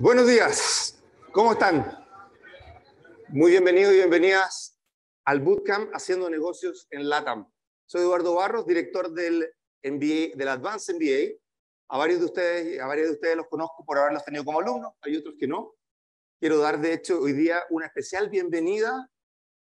Buenos días, ¿cómo están? Muy bienvenidos y bienvenidas al Bootcamp Haciendo Negocios en LATAM. Soy Eduardo Barros, director del, MBA, del Advanced MBA. A varios de ustedes, a varios de ustedes los conozco por haberlos tenido como alumnos, hay otros que no. Quiero dar, de hecho, hoy día una especial bienvenida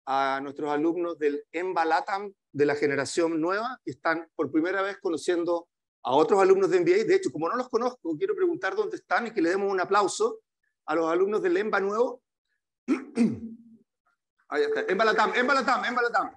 a nuestros alumnos del EMBA LATAM de la generación nueva que están por primera vez conociendo a otros alumnos de MBA. De hecho, como no los conozco, quiero preguntar dónde están y que le demos un aplauso a los alumnos del EMBA nuevo. Ahí está, EMBA Latam, EMBA Latam, EMBA Latam.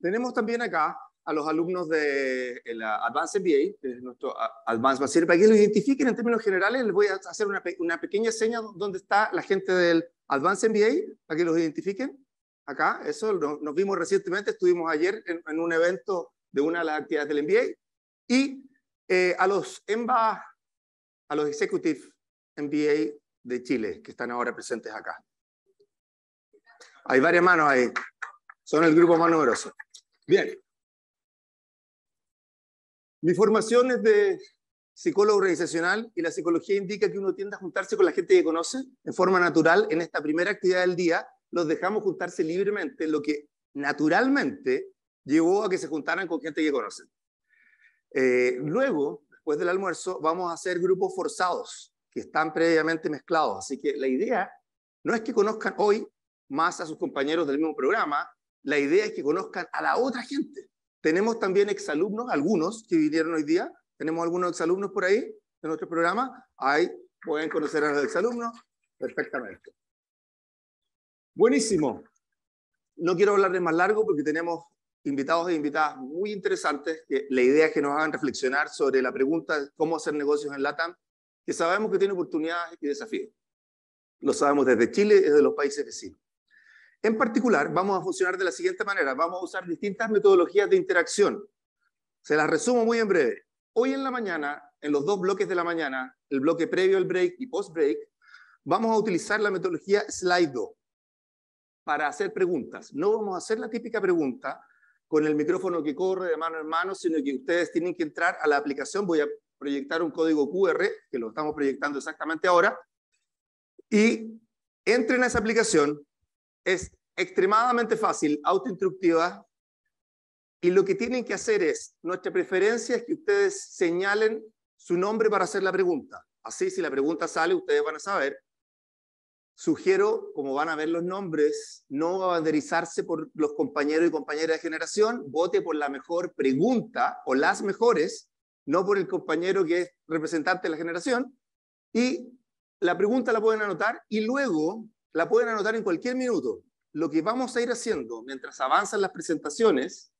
Tenemos también acá a los alumnos de eh, la Advanced MBA, que es nuestro Advanced Master, para que lo identifiquen en términos generales, les voy a hacer una, pequeña seña donde está la gente del Advanced MBA, para que los identifiquen acá, eso nos, vimos recientemente, estuvimos ayer en, un evento de una de las actividades del MBA, y eh, a los MBA, a los Executive MBA de Chile, que están ahora presentes acá. Hay varias manos ahí, son el grupo más numeroso. Bien. Mi formación es de psicólogo organizacional y la psicología indica que uno tiende a juntarse con la gente que conoce en forma natural en esta primera actividad del día los dejamos juntarse libremente, lo que naturalmente llevó a que se juntaran con gente que conocen. Eh, luego, después del almuerzo, vamos a hacer grupos forzados que están previamente mezclados. Así que la idea no es que conozcan hoy más a sus compañeros del mismo programa, la idea es que conozcan a la otra gente. Tenemos también exalumnos, algunos que vinieron hoy día, tenemos algunos exalumnos por ahí en nuestro programa, ahí pueden conocer a los exalumnos perfectamente. Buenísimo. No quiero hablarles más largo porque tenemos invitados e invitadas muy interesantes. la idea es que nos hagan reflexionar sobre la pregunta de cómo hacer negocios en LATAM, que sabemos que tiene oportunidades y desafíos. Lo sabemos desde Chile y desde los países vecinos. En particular, vamos a funcionar de la siguiente manera. Vamos a usar distintas metodologías de interacción. Se las resumo muy en breve. Hoy en la mañana, en los dos bloques de la mañana, el bloque previo al break y post-break, vamos a utilizar la metodología Slido para hacer preguntas. No vamos a hacer la típica pregunta con el micrófono que corre de mano en mano, sino que ustedes tienen que entrar a la aplicación. Voy a proyectar un código QR, que lo estamos proyectando exactamente ahora, y entren a esa aplicación. Es extremadamente fácil, autoinstructiva, y lo que tienen que hacer es, nuestra preferencia es que ustedes señalen su nombre para hacer la pregunta. Así, si la pregunta sale, ustedes van a saber Sugiero, como van a ver los nombres, no abanderizarse por los compañeros y compañeras de generación, vote por la mejor pregunta o las mejores, no por el compañero que es representante de la generación. Y la pregunta la pueden anotar y luego la pueden anotar en cualquier minuto. Lo que vamos a ir haciendo mientras avanzan las presentaciones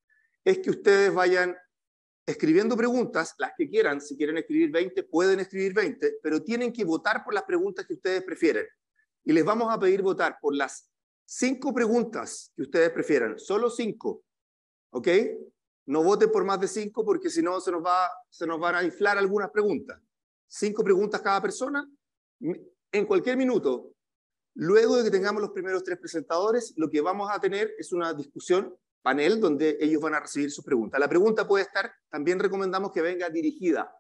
es que ustedes vayan escribiendo preguntas, las que quieran, si quieren escribir 20, pueden escribir 20, pero tienen que votar por las preguntas que ustedes prefieren y les vamos a pedir votar por las cinco preguntas que ustedes prefieran, solo cinco, ¿ok? No voten por más de cinco porque si no se nos, va, se nos van a inflar algunas preguntas. Cinco preguntas cada persona en cualquier minuto. Luego de que tengamos los primeros tres presentadores, lo que vamos a tener es una discusión panel donde ellos van a recibir sus preguntas. La pregunta puede estar, también recomendamos que venga dirigida,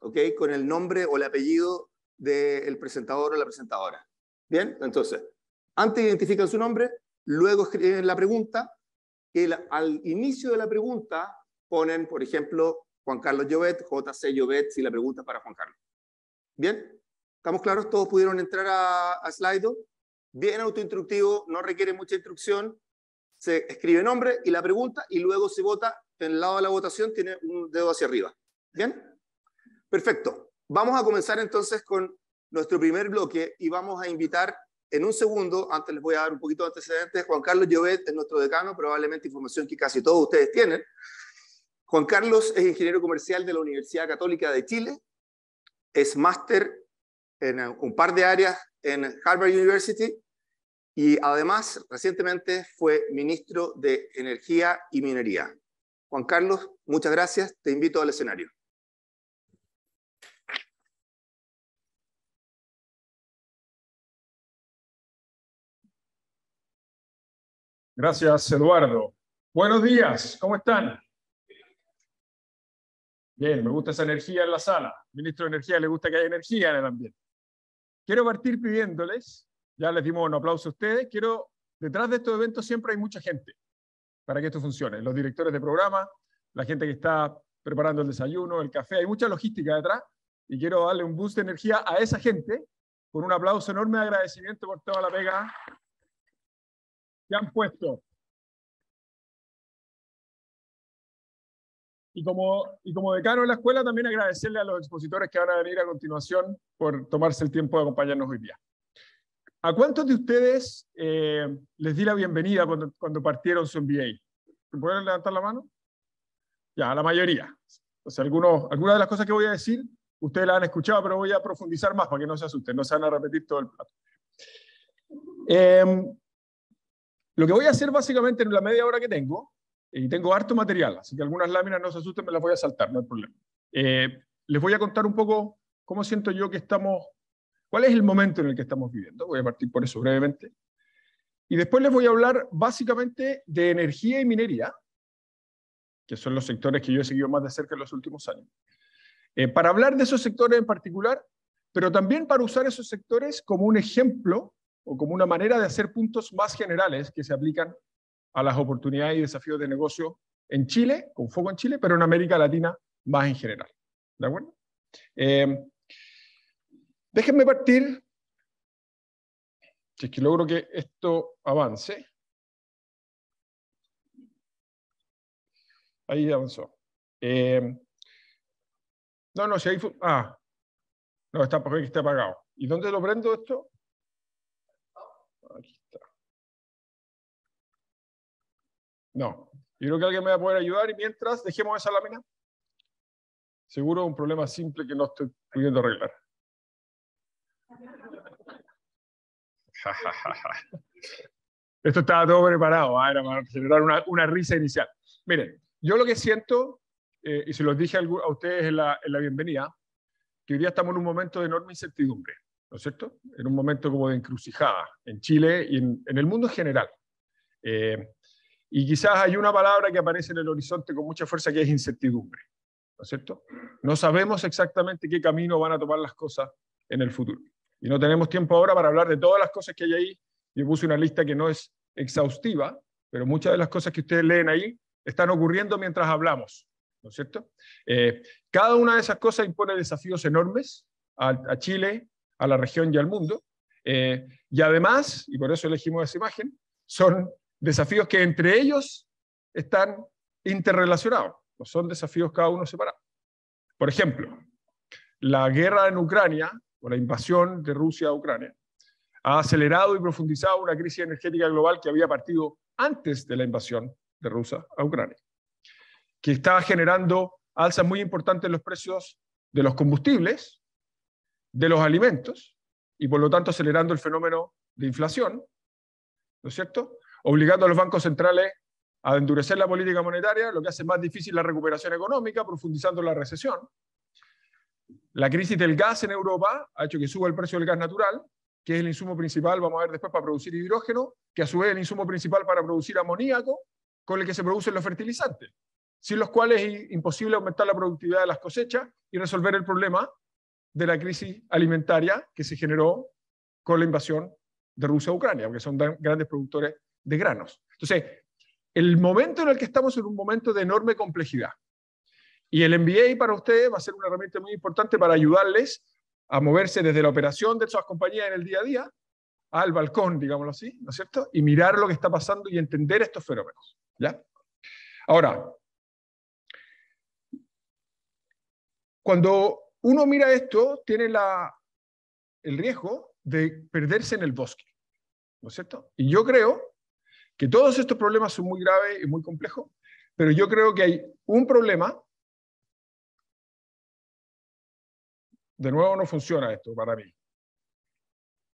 ¿ok? Con el nombre o el apellido del presentador o la presentadora. Bien, entonces, antes identifican su nombre, luego escriben la pregunta, y al inicio de la pregunta ponen, por ejemplo, Juan Carlos Llobet, JC Llobet, si la pregunta es para Juan Carlos. Bien, ¿estamos claros? ¿Todos pudieron entrar a, a Slido? Bien autoinstructivo, no requiere mucha instrucción. Se escribe nombre y la pregunta y luego se vota. En el lado de la votación tiene un dedo hacia arriba. ¿Bien? Perfecto. Vamos a comenzar entonces con nuestro primer bloque y vamos a invitar en un segundo, antes les voy a dar un poquito de antecedentes, Juan Carlos Llovet es nuestro decano, probablemente información que casi todos ustedes tienen. Juan Carlos es ingeniero comercial de la Universidad Católica de Chile, es máster en un par de áreas en Harvard University y además recientemente fue ministro de Energía y Minería. Juan Carlos, muchas gracias, te invito al escenario. Gracias, Eduardo. Buenos días, ¿cómo están? Bien, me gusta esa energía en la sala. Ministro de Energía, le gusta que haya energía en el ambiente. Quiero partir pidiéndoles, ya les dimos un aplauso a ustedes, quiero, detrás de estos eventos siempre hay mucha gente para que esto funcione. Los directores de programa, la gente que está preparando el desayuno, el café, hay mucha logística detrás y quiero darle un boost de energía a esa gente con un aplauso enorme de agradecimiento por toda la pega han puesto. Y como, y como decano de la escuela, también agradecerle a los expositores que van a venir a continuación por tomarse el tiempo de acompañarnos hoy día. ¿A cuántos de ustedes eh, les di la bienvenida cuando, cuando partieron su MBA? ¿Pueden levantar la mano? Ya, a la mayoría. O sea, algunos, algunas de las cosas que voy a decir, ustedes las han escuchado, pero voy a profundizar más para que no se asusten, no se van a repetir todo el plato. Eh, lo que voy a hacer básicamente en la media hora que tengo, y tengo harto material, así que algunas láminas no se asusten, me las voy a saltar, no hay problema. Eh, les voy a contar un poco cómo siento yo que estamos, cuál es el momento en el que estamos viviendo, voy a partir por eso brevemente. Y después les voy a hablar básicamente de energía y minería, que son los sectores que yo he seguido más de cerca en los últimos años. Eh, para hablar de esos sectores en particular, pero también para usar esos sectores como un ejemplo o como una manera de hacer puntos más generales que se aplican a las oportunidades y desafíos de negocio en Chile, con foco en Chile, pero en América Latina más en general. ¿De acuerdo? Eh, déjenme partir, si es que logro que esto avance. Ahí avanzó. Eh, no, no, si ahí... Ah, no, está, está apagado. ¿Y dónde lo prendo esto? No. Yo creo que alguien me va a poder ayudar y mientras dejemos esa lámina. Seguro un problema simple que no estoy pudiendo arreglar. Esto estaba todo preparado, ¿ah? era para generar una, risa inicial. Miren, yo lo que siento, eh, y se los dije a, ustedes en la bienvenida, que hoy día estamos en un momento de enorme incertidumbre. ¿no es cierto? En un momento como de encrucijada en Chile y en, el mundo en general. Eh, y quizás hay una palabra que aparece en el horizonte con mucha fuerza que es incertidumbre, ¿no es cierto? No sabemos exactamente qué camino van a tomar las cosas en el futuro. Y no tenemos tiempo ahora para hablar de todas las cosas que hay ahí. Yo puse una lista que no es exhaustiva, pero muchas de las cosas que ustedes leen ahí están ocurriendo mientras hablamos, ¿no es cierto? Eh, cada una de esas cosas impone desafíos enormes a, a Chile, a la región y al mundo. Eh, y además, y por eso elegimos esa imagen, son desafíos que entre ellos están interrelacionados, no son desafíos cada uno separado. Por ejemplo, la guerra en Ucrania, o la invasión de Rusia a Ucrania, ha acelerado y profundizado una crisis energética global que había partido antes de la invasión de Rusia a Ucrania, que está generando alzas muy importantes en los precios de los combustibles, de los alimentos y por lo tanto acelerando el fenómeno de inflación, ¿no es cierto? Obligando a los bancos centrales a endurecer la política monetaria, lo que hace más difícil la recuperación económica, profundizando la recesión. La crisis del gas en Europa ha hecho que suba el precio del gas natural, que es el insumo principal, vamos a ver después, para producir hidrógeno, que a su vez es el insumo principal para producir amoníaco, con el que se producen los fertilizantes, sin los cuales es imposible aumentar la productividad de las cosechas y resolver el problema de la crisis alimentaria que se generó con la invasión de Rusia a Ucrania, porque son grandes productores de granos. Entonces, el momento en el que estamos es un momento de enorme complejidad. Y el MBA para ustedes va a ser una herramienta muy importante para ayudarles a moverse desde la operación de esas compañías en el día a día al balcón, digámoslo así, ¿no es cierto? Y mirar lo que está pasando y entender estos fenómenos, ¿ya? Ahora, cuando uno mira esto, tiene el riesgo de perderse en el bosque, ¿no es cierto? Y yo creo que todos estos problemas son muy graves y muy complejos, pero yo creo que hay un problema. De nuevo no funciona esto para mí.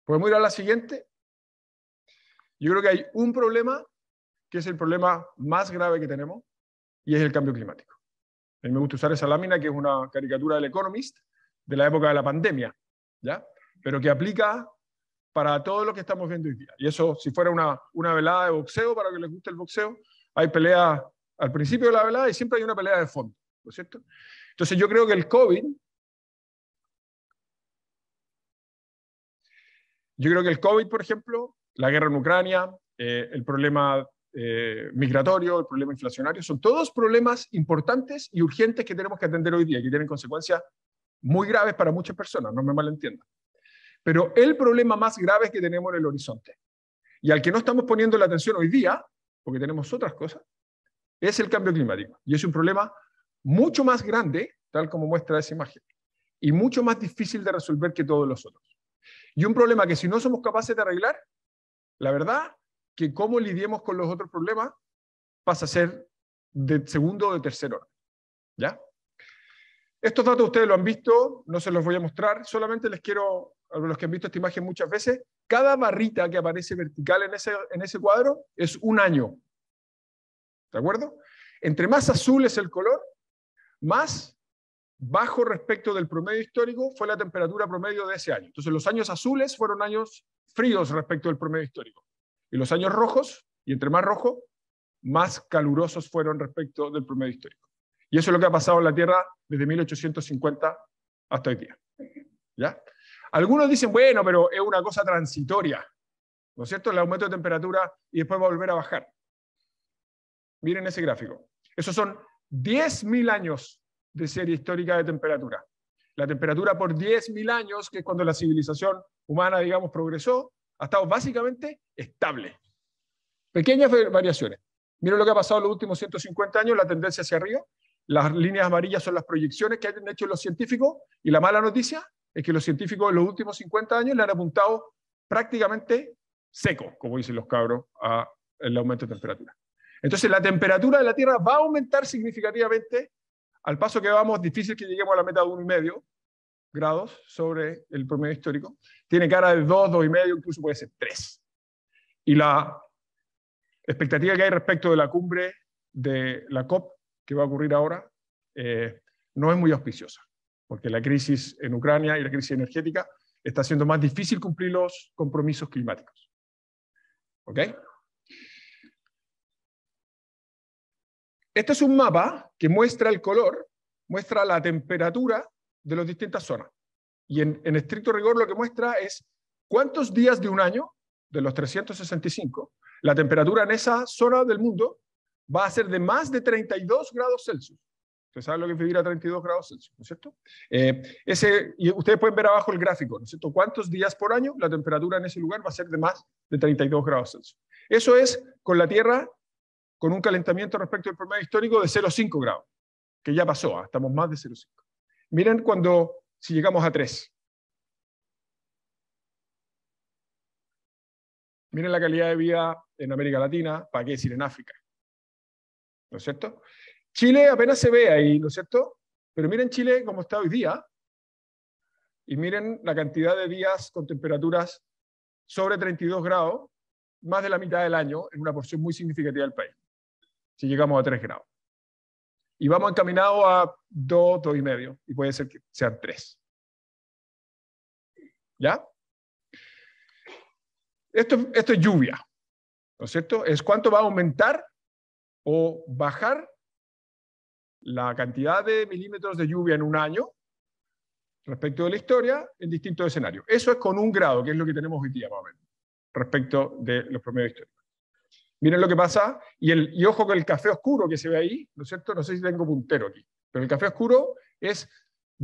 ¿Podemos ir a la siguiente? Yo creo que hay un problema que es el problema más grave que tenemos y es el cambio climático. A mí me gusta usar esa lámina, que es una caricatura del Economist, de la época de la pandemia, ¿ya? Pero que aplica para todo lo que estamos viendo hoy día. Y eso, si fuera una, velada de boxeo, para que les guste el boxeo, hay pelea al principio de la velada y siempre hay una pelea de fondo, ¿no cierto? Entonces yo creo que el COVID, yo creo que el COVID, por ejemplo, la guerra en Ucrania, eh, el problema eh, migratorio, el problema inflacionario, son todos problemas importantes y urgentes que tenemos que atender hoy día, que tienen consecuencias muy graves para muchas personas, no me malentiendan. Pero el problema más grave que tenemos en el horizonte, y al que no estamos poniendo la atención hoy día, porque tenemos otras cosas, es el cambio climático. Y es un problema mucho más grande, tal como muestra esa imagen, y mucho más difícil de resolver que todos los otros. Y un problema que si no somos capaces de arreglar, la verdad que cómo lidiemos con los otros problemas pasa a ser de segundo o de tercer orden. ¿Ya? Estos datos ustedes lo han visto, no se los voy a mostrar, solamente les quiero, a los que han visto esta imagen muchas veces, cada barrita que aparece vertical en ese, en ese cuadro es un año. ¿De acuerdo? Entre más azul es el color, más bajo respecto del promedio histórico fue la temperatura promedio de ese año. Entonces los años azules fueron años fríos respecto del promedio histórico. Y los años rojos, y entre más rojo, más calurosos fueron respecto del promedio histórico. Y eso es lo que ha pasado en la Tierra desde 1850 hasta hoy día. ¿Ya? Algunos dicen, bueno, pero es una cosa transitoria, ¿no es cierto? El aumento de temperatura y después va a volver a bajar. Miren ese gráfico. Esos son 10.000 años de serie histórica de temperatura. La temperatura por 10.000 años, que es cuando la civilización humana, digamos, progresó, ha estado básicamente estable. Pequeñas variaciones. Miren lo que ha pasado en los últimos 150 años, la tendencia hacia arriba. Las líneas amarillas son las proyecciones que han hecho los científicos y la mala noticia es que los científicos en los últimos 50 años le han apuntado prácticamente seco, como dicen los cabros, al aumento de temperatura. Entonces la temperatura de la Tierra va a aumentar significativamente. Al paso que vamos, difícil que lleguemos a la meta de 1,5, grados sobre el promedio histórico. Tiene cara de 2, 2,5, incluso puede ser 3. Y la expectativa que hay respecto de la cumbre de la COP, que va a ocurrir ahora, eh, no es muy auspiciosa, porque la crisis en Ucrania y la crisis energética está haciendo más difícil cumplir los compromisos climáticos. ¿Ok? Este es un mapa que muestra el color, muestra la temperatura de las distintas zonas. Y en, estricto rigor lo que muestra es cuántos días de un año, de los 365, la temperatura en esa zona del mundo va a ser de más de 32 grados Celsius. Ustedes saben lo que es a 32 grados Celsius, ¿no es cierto? Eh, ese, y ustedes pueden ver abajo el gráfico, ¿no es cierto? ¿Cuántos días por año la temperatura en ese lugar va a ser de más de 32 grados Celsius? Eso es con la Tierra, con un calentamiento respecto al promedio histórico de 0,5 grados, que ya pasó, ¿ah? estamos más de 0,5. Miren cuando, si llegamos a 3. Miren la calidad de vida en América Latina, ¿para qué decir en África? ¿No es cierto? Chile apenas se ve ahí, ¿no es cierto? Pero miren Chile como está hoy día y miren la cantidad de días con temperaturas sobre 32 grados, más de la mitad del año, en una porción muy significativa del país, si llegamos a 3 grados y vamos encaminados a dos, dos y medio, y puede ser que sean tres. ¿Ya? Esto, es lluvia, ¿no es cierto? Es cuánto va a aumentar o bajar la cantidad de milímetros de lluvia en un año respecto de la historia en distintos escenarios. Eso es con un grado, que es lo que tenemos hoy día, más respecto de los promedios históricos. Miren lo que pasa, y, el, ojo que el café oscuro que se ve ahí, ¿no es cierto? No sé si tengo puntero aquí, pero el café oscuro es,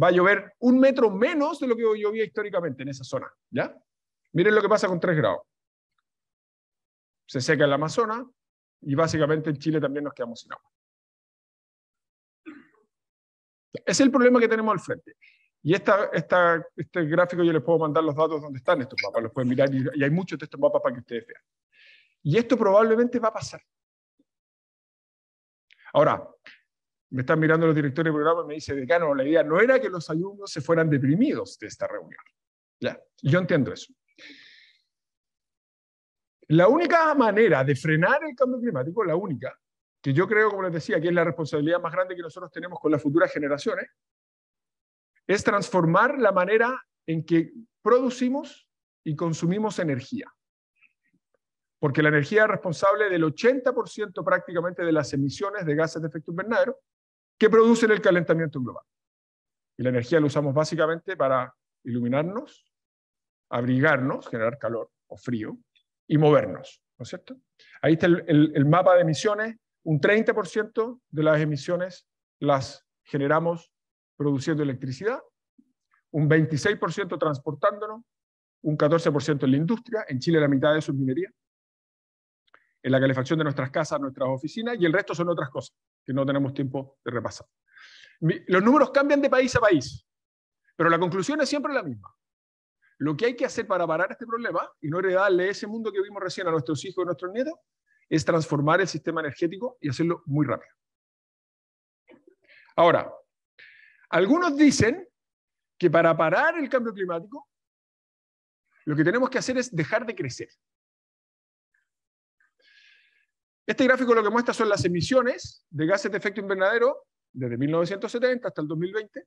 va a llover un metro menos de lo que llovía históricamente en esa zona, ¿ya? Miren lo que pasa con 3 grados. Se seca el Amazonas y básicamente en Chile también nos quedamos sin agua. Es el problema que tenemos al frente. Y esta, esta, este gráfico yo les puedo mandar los datos donde están estos mapas, los pueden mirar y hay muchos de estos mapas para que ustedes vean. Y esto probablemente va a pasar. Ahora, me están mirando los directores de programa y me dice, decano, la idea no era que los alumnos se fueran deprimidos de esta reunión. Ya, yo entiendo eso. La única manera de frenar el cambio climático, la única, que yo creo, como les decía, que es la responsabilidad más grande que nosotros tenemos con las futuras generaciones, es transformar la manera en que producimos y consumimos energía porque la energía es responsable del 80% prácticamente de las emisiones de gases de efecto invernadero que producen el calentamiento global. Y la energía la usamos básicamente para iluminarnos, abrigarnos, generar calor o frío y movernos, ¿no es cierto? Ahí está el, mapa de emisiones, un 30% de las emisiones las generamos produciendo electricidad, un 26% transportándonos, un 14% en la industria, en Chile la mitad de eso es minería, en la calefacción de nuestras casas, nuestras oficinas, y el resto son otras cosas que no tenemos tiempo de repasar. Los números cambian de país a país, pero la conclusión es siempre la misma. Lo que hay que hacer para parar este problema y no heredarle ese mundo que vimos recién a nuestros hijos y nuestros nietos es transformar el sistema energético y hacerlo muy rápido. Ahora, algunos dicen que para parar el cambio climático, lo que tenemos que hacer es dejar de crecer. Este gráfico lo que muestra son las emisiones de gases de efecto invernadero desde 1970 hasta el 2020.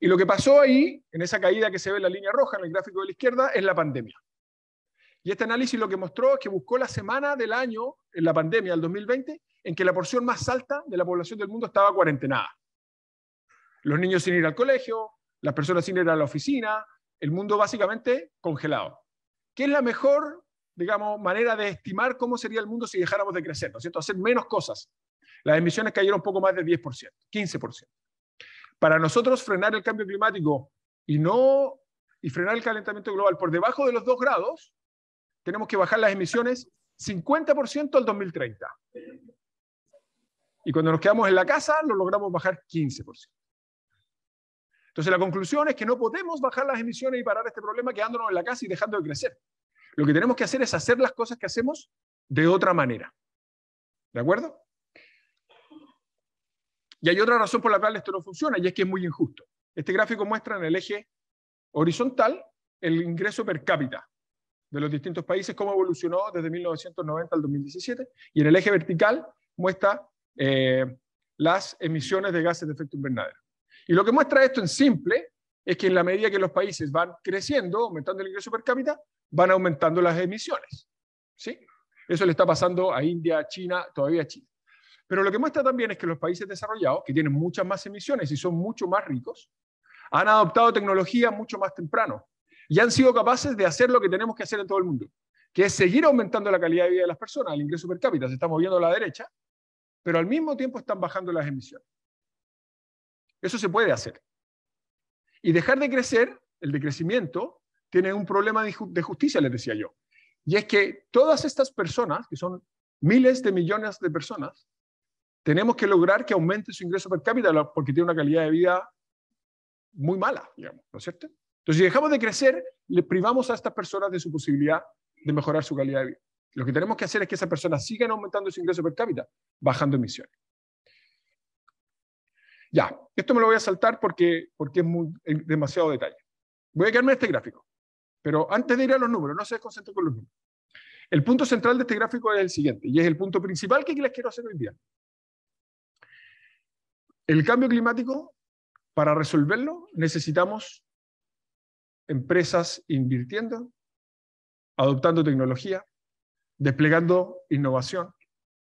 Y lo que pasó ahí, en esa caída que se ve en la línea roja en el gráfico de la izquierda, es la pandemia. Y este análisis lo que mostró es que buscó la semana del año, en la pandemia del 2020, en que la porción más alta de la población del mundo estaba cuarentenada. Los niños sin ir al colegio, las personas sin ir a la oficina, el mundo básicamente congelado. ¿Qué es la mejor digamos, manera de estimar cómo sería el mundo si dejáramos de crecer, ¿no es cierto? Hacer menos cosas. Las emisiones cayeron un poco más de 10%, 15%. Para nosotros frenar el cambio climático y no y frenar el calentamiento global por debajo de los 2 grados, tenemos que bajar las emisiones 50% al 2030. Y cuando nos quedamos en la casa, lo logramos bajar 15%. Entonces la conclusión es que no podemos bajar las emisiones y parar este problema quedándonos en la casa y dejando de crecer. Lo que tenemos que hacer es hacer las cosas que hacemos de otra manera. ¿De acuerdo? Y hay otra razón por la cual esto no funciona, y es que es muy injusto. Este gráfico muestra en el eje horizontal el ingreso per cápita de los distintos países, cómo evolucionó desde 1990 al 2017, y en el eje vertical muestra eh, las emisiones de gases de efecto invernadero. Y lo que muestra esto en simple es que en la medida que los países van creciendo, aumentando el ingreso per cápita, van aumentando las emisiones. ¿sí? Eso le está pasando a India, China, todavía a China. Pero lo que muestra también es que los países desarrollados, que tienen muchas más emisiones y son mucho más ricos, han adoptado tecnología mucho más temprano y han sido capaces de hacer lo que tenemos que hacer en todo el mundo, que es seguir aumentando la calidad de vida de las personas. El ingreso per cápita se está moviendo a la derecha, pero al mismo tiempo están bajando las emisiones. Eso se puede hacer. Y dejar de crecer, el decrecimiento, tienen un problema de, justicia, les decía yo. Y es que todas estas personas, que son miles de millones de personas, tenemos que lograr que aumente su ingreso per cápita porque tiene una calidad de vida muy mala, digamos, ¿no es cierto? Entonces, si dejamos de crecer, le privamos a estas personas de su posibilidad de mejorar su calidad de vida. Lo que tenemos que hacer es que esas personas sigan aumentando su ingreso per cápita, bajando emisiones. Ya, esto me lo voy a saltar porque, porque es es demasiado detalle. Voy a quedarme en este gráfico. Pero antes de ir a los números, no se desconcentren con los números. El punto central de este gráfico es el siguiente, y es el punto principal que les quiero hacer hoy día. El cambio climático, para resolverlo, necesitamos empresas invirtiendo, adoptando tecnología, desplegando innovación,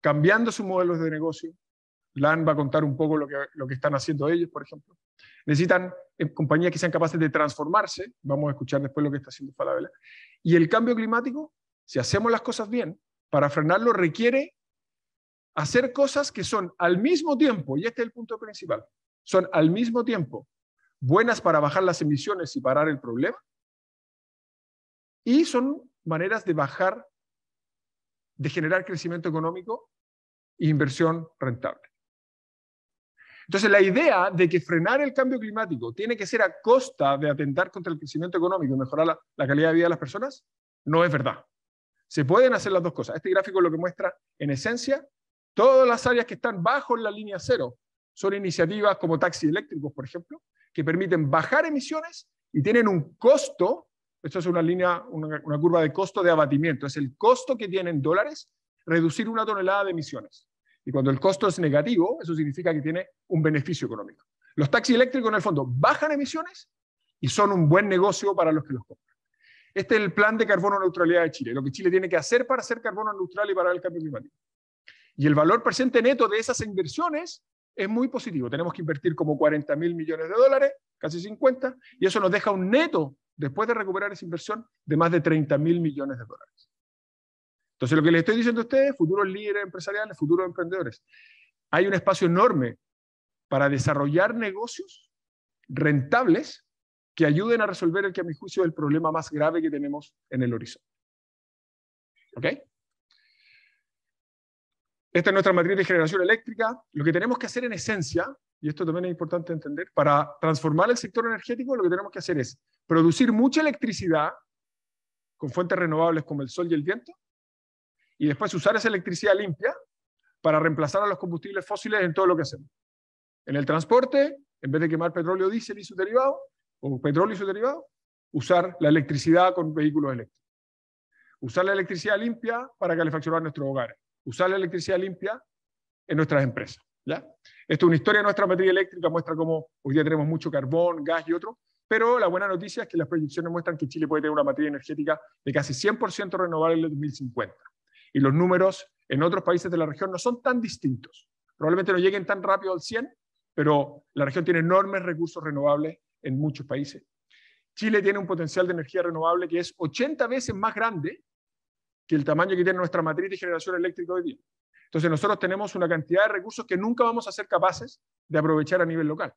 cambiando sus modelos de negocio, LAN va a contar un poco lo que, están haciendo ellos, por ejemplo. Necesitan eh, compañías que sean capaces de transformarse, vamos a escuchar después lo que está haciendo Falabella, y el cambio climático, si hacemos las cosas bien, para frenarlo requiere hacer cosas que son al mismo tiempo, y este es el punto principal, son al mismo tiempo buenas para bajar las emisiones y parar el problema, y son maneras de bajar, de generar crecimiento económico e inversión rentable. Entonces, la idea de que frenar el cambio climático tiene que ser a costa de atentar contra el crecimiento económico y mejorar la, calidad de vida de las personas, no es verdad. Se pueden hacer las dos cosas. Este gráfico lo que muestra, en esencia, todas las áreas que están bajo la línea cero son iniciativas como taxis eléctricos, por ejemplo, que permiten bajar emisiones y tienen un costo. Esto es una línea, una curva de costo de abatimiento. Es el costo que tienen dólares reducir una tonelada de emisiones. Y cuando el costo es negativo, eso significa que tiene un beneficio económico. Los taxis eléctricos, en el fondo, bajan emisiones y son un buen negocio para los que los compran. Este es el plan de carbono neutralidad de Chile, lo que Chile tiene que hacer para ser carbono neutral y para el cambio climático. Y el valor presente neto de esas inversiones es muy positivo. Tenemos que invertir como 40 mil millones de dólares, casi 50, y eso nos deja un neto, después de recuperar esa inversión, de más de 30 mil millones de dólares. Entonces, lo que les estoy diciendo a ustedes, futuros líderes empresariales, futuros emprendedores, hay un espacio enorme para desarrollar negocios rentables que ayuden a resolver el que a mi juicio es el problema más grave que tenemos en el horizonte. ¿Ok? Esta es nuestra matriz de generación eléctrica. Lo que tenemos que hacer en esencia, y esto también es importante entender, para transformar el sector energético, lo que tenemos que hacer es producir mucha electricidad con fuentes renovables como el sol y el viento y después usar esa electricidad limpia para reemplazar a los combustibles fósiles en todo lo que hacemos. En el transporte, en vez de quemar petróleo, diésel y su derivado, o petróleo y su derivado, usar la electricidad con vehículos eléctricos. Usar la electricidad limpia para calefaccionar nuestros hogares. Usar la electricidad limpia en nuestras empresas. ¿ya? Esto es una historia de nuestra materia eléctrica, muestra cómo hoy día tenemos mucho carbón, gas y otro, pero la buena noticia es que las proyecciones muestran que Chile puede tener una materia energética de casi 100% renovable en el 2050 y los números en otros países de la región no son tan distintos. Probablemente no lleguen tan rápido al 100, pero la región tiene enormes recursos renovables en muchos países. Chile tiene un potencial de energía renovable que es 80 veces más grande que el tamaño que tiene nuestra matriz de generación eléctrica hoy día. Entonces nosotros tenemos una cantidad de recursos que nunca vamos a ser capaces de aprovechar a nivel local.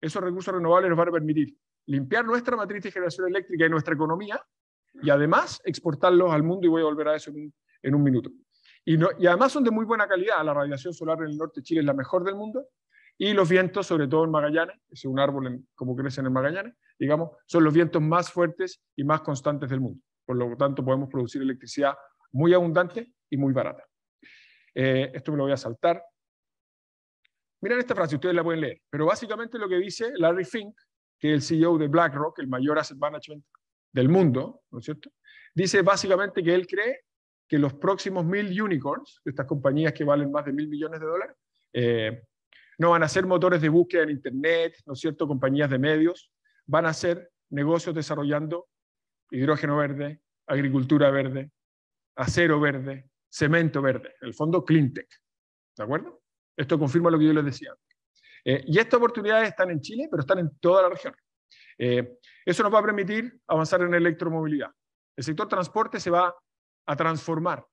Esos recursos renovables nos van a permitir limpiar nuestra matriz de generación eléctrica y nuestra economía y además exportarlos al mundo y voy a volver a eso en un en un minuto. Y, y además son de muy buena calidad. La radiación solar en el norte de Chile es la mejor del mundo. Y los vientos, sobre todo en Magallanes, es un árbol como crece en el Magallanes, digamos, son los vientos más fuertes y más constantes del mundo. Por lo tanto, podemos producir electricidad muy abundante y muy barata. Eh, esto me lo voy a saltar. Miren esta frase, ustedes la pueden leer, pero básicamente lo que dice Larry Fink, que es el CEO de BlackRock, el mayor asset management del mundo, ¿no es cierto? Dice básicamente que él cree que los próximos mil unicorns, estas compañías que valen más de mil millones de dólares, eh, no van a ser motores de búsqueda en Internet, ¿no es cierto?, compañías de medios, van a ser negocios desarrollando hidrógeno verde, agricultura verde, acero verde, cemento verde, el fondo cleantech ¿De acuerdo? Esto confirma lo que yo les decía. Eh, y estas oportunidades están en Chile, pero están en toda la región. Eh, eso nos va a permitir avanzar en electromovilidad. El sector transporte se va a transformar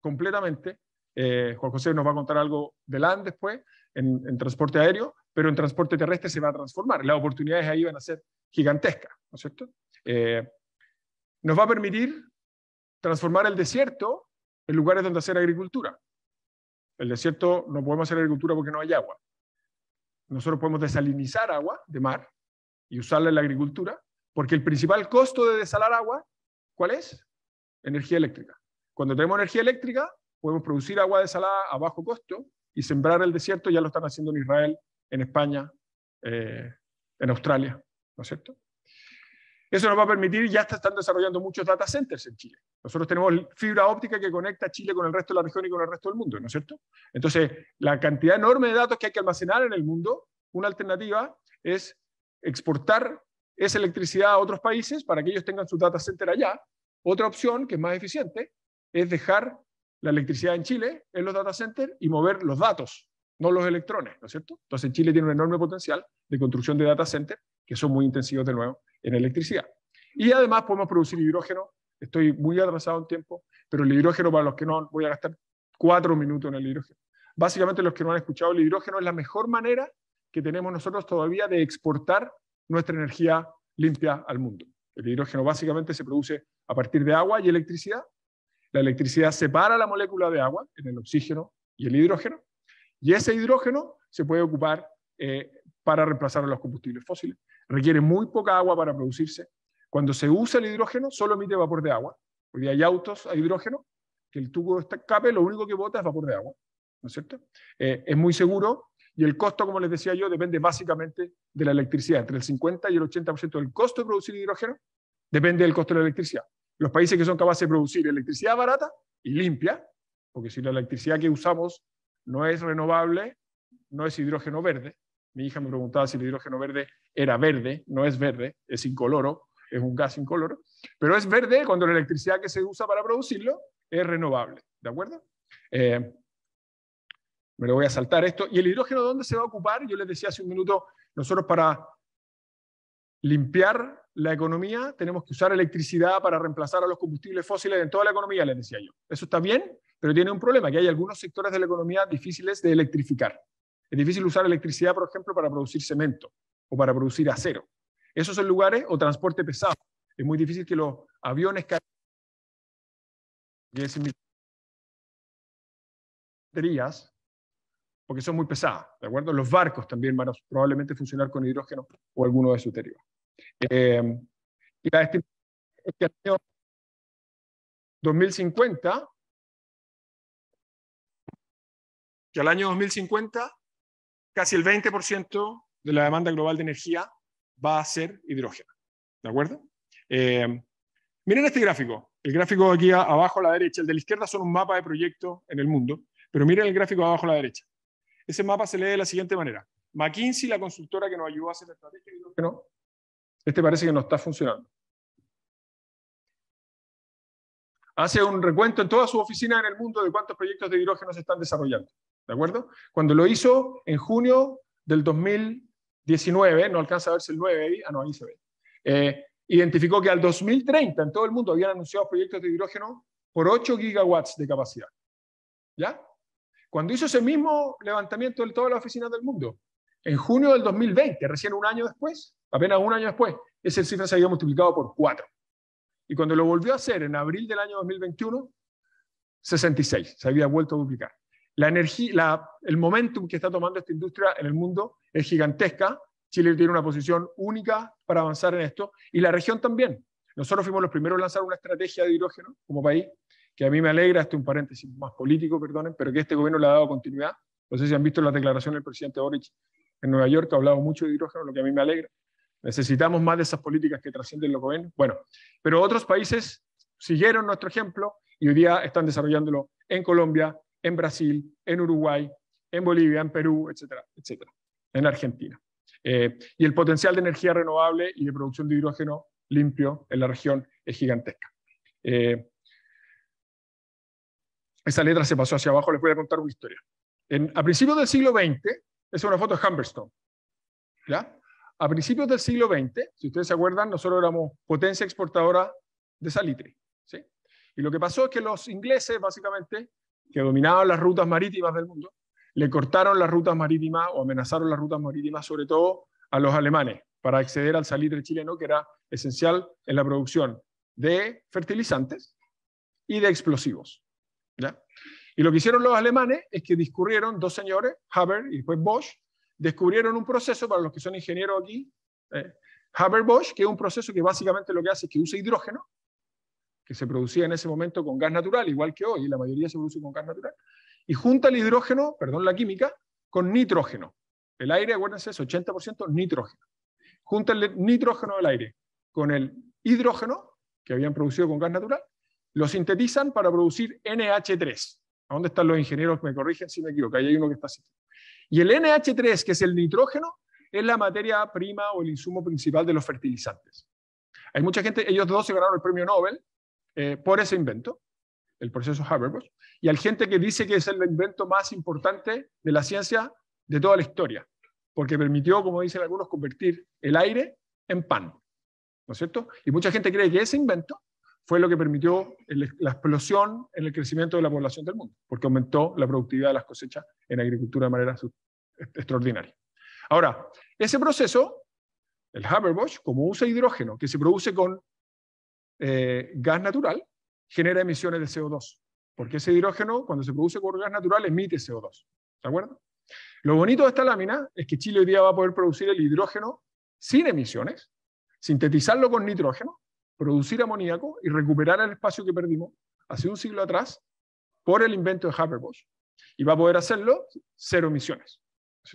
completamente. Eh, Juan José nos va a contar algo de LAN después, en, transporte aéreo, pero en transporte terrestre se va a transformar. Las oportunidades ahí van a ser gigantescas, ¿no es cierto? Eh, nos va a permitir transformar el desierto en lugares donde hacer agricultura. El desierto no podemos hacer agricultura porque no hay agua. Nosotros podemos desalinizar agua de mar y usarla en la agricultura, porque el principal costo de desalar agua, ¿cuál es? energía eléctrica. Cuando tenemos energía eléctrica, podemos producir agua desalada a bajo costo y sembrar el desierto, ya lo están haciendo en Israel, en España, eh, en Australia, ¿no es cierto? Eso nos va a permitir, ya están desarrollando muchos data centers en Chile. Nosotros tenemos fibra óptica que conecta Chile con el resto de la región y con el resto del mundo, ¿no es cierto? Entonces, la cantidad enorme de datos que hay que almacenar en el mundo, una alternativa es exportar esa electricidad a otros países para que ellos tengan su data center allá otra opción, que es más eficiente, es dejar la electricidad en Chile, en los data centers, y mover los datos, no los electrones, ¿no es cierto? Entonces Chile tiene un enorme potencial de construcción de data centers, que son muy intensivos de nuevo en electricidad. Y además podemos producir hidrógeno, estoy muy atrasado en tiempo, pero el hidrógeno, para los que no, voy a gastar cuatro minutos en el hidrógeno. Básicamente los que no han escuchado el hidrógeno es la mejor manera que tenemos nosotros todavía de exportar nuestra energía limpia al mundo. El hidrógeno básicamente se produce a partir de agua y electricidad. La electricidad separa la molécula de agua en el oxígeno y el hidrógeno, y ese hidrógeno se puede ocupar eh, para reemplazar a los combustibles fósiles. Requiere muy poca agua para producirse. Cuando se usa el hidrógeno, solo emite vapor de agua, porque hay autos a hidrógeno, que el tubo está escape, lo único que bota es vapor de agua, ¿no es cierto? Eh, es muy seguro, y el costo, como les decía yo, depende básicamente de la electricidad. Entre el 50 y el 80% del costo de producir hidrógeno depende del costo de la electricidad. Los países que son capaces de producir electricidad barata y limpia, porque si la electricidad que usamos no es renovable, no es hidrógeno verde. Mi hija me preguntaba si el hidrógeno verde era verde, no es verde, es incoloro, es un gas incoloro, pero es verde cuando la electricidad que se usa para producirlo es renovable, ¿de acuerdo? Eh, me lo voy a saltar esto. ¿Y el hidrógeno dónde se va a ocupar? Yo les decía hace un minuto, nosotros para limpiar la economía tenemos que usar electricidad para reemplazar a los combustibles fósiles en toda la economía, les decía yo. Eso está bien, pero tiene un problema, que hay algunos sectores de la economía difíciles de electrificar. Es difícil usar electricidad, por ejemplo, para producir cemento o para producir acero. Esos son lugares o transporte pesado. Es muy difícil que los aviones caigan porque son muy pesadas, ¿de acuerdo? Los barcos también van a probablemente funcionar con hidrógeno o alguno de sus derivados. y em, la este, este, año 2050, que al año 2050 casi el 20% de la demanda global de energía va a ser hidrógeno, ¿de acuerdo? Em, miren este gráfico. El gráfico aquí abajo a la derecha, el de la izquierda son un mapa de proyectos en el mundo, pero miren el gráfico abajo a la derecha. Ese mapa se lee de la siguiente manera. McKinsey, la consultora que nos ayudó a hacer la estrategia de hidrógeno, este parece que no está funcionando. Hace un recuento en toda su oficina en el mundo de cuántos proyectos de hidrógeno se están desarrollando. ¿De acuerdo? Cuando lo hizo en junio del 2019, no alcanza a verse el 9 ahí, ah, no, ahí se ve. Eh, identificó que al 2030 en todo el mundo habían anunciado proyectos de hidrógeno por 8 gigawatts de capacidad. ¿Ya? cuando hizo ese mismo levantamiento de todas las oficinas del mundo, en junio del 2020, recién un año después, apenas un año después, ese cifra se había multiplicado por cuatro. Y cuando lo volvió a hacer en abril del año 2021, 66, se había vuelto a duplicar. La energía, el momentum que está tomando esta industria en el mundo es gigantesca. Chile tiene una posición única para avanzar en esto y la región también. Nosotros fuimos los primeros en lanzar una estrategia de hidrógeno como país que a mí me alegra, este es un paréntesis más político, perdonen, pero que este gobierno le ha dado continuidad. No sé si han visto la declaración del presidente Boric en Nueva York, ha hablado mucho de hidrógeno, lo que a mí me alegra. Necesitamos más de esas políticas que trascienden los gobiernos. Bueno, pero otros países siguieron nuestro ejemplo y hoy día están desarrollándolo en Colombia, en Brasil, en Uruguay, en Bolivia, en Perú, etcétera, etcétera, en Argentina. Eh, y el potencial de energía renovable y de producción de hidrógeno limpio en la región es gigantesca. Eh, esa letra se pasó hacia abajo, les voy a contar una historia. En, a principios del siglo XX, es una foto de Humberstone. ¿ya? A principios del siglo XX, si ustedes se acuerdan, nosotros éramos potencia exportadora de salitre. ¿sí? Y lo que pasó es que los ingleses, básicamente, que dominaban las rutas marítimas del mundo, le cortaron las rutas marítimas o amenazaron las rutas marítimas, sobre todo a los alemanes, para acceder al salitre chileno, que era esencial en la producción de fertilizantes y de explosivos. Y lo que hicieron los alemanes es que discurrieron, dos señores, Haber y después Bosch, descubrieron un proceso, para los que son ingenieros aquí, eh, Haber-Bosch, que es un proceso que básicamente lo que hace es que usa hidrógeno, que se producía en ese momento con gas natural, igual que hoy, la mayoría se produce con gas natural, y junta el hidrógeno, perdón, la química, con nitrógeno. El aire, acuérdense, es 80% nitrógeno. Junta el nitrógeno del aire con el hidrógeno que habían producido con gas natural, lo sintetizan para producir NH3, ¿A dónde están los ingenieros me corrigen si me equivoco? Ahí hay uno que está así. Y el NH3, que es el nitrógeno, es la materia prima o el insumo principal de los fertilizantes. Hay mucha gente, ellos dos se ganaron el premio Nobel eh, por ese invento, el proceso Haber-Bosch, y hay gente que dice que es el invento más importante de la ciencia de toda la historia, porque permitió, como dicen algunos, convertir el aire en pan. ¿No es cierto? Y mucha gente cree que ese invento fue lo que permitió la explosión en el crecimiento de la población del mundo, porque aumentó la productividad de las cosechas en agricultura de manera extraordinaria. Ahora, ese proceso, el Haber-Bosch, como usa hidrógeno que se produce con eh, gas natural, genera emisiones de CO2, porque ese hidrógeno, cuando se produce con gas natural, emite CO2. ¿De acuerdo? Lo bonito de esta lámina es que Chile hoy día va a poder producir el hidrógeno sin emisiones, sintetizarlo con nitrógeno producir amoníaco y recuperar el espacio que perdimos hace un siglo atrás por el invento de haber Y va a poder hacerlo cero emisiones.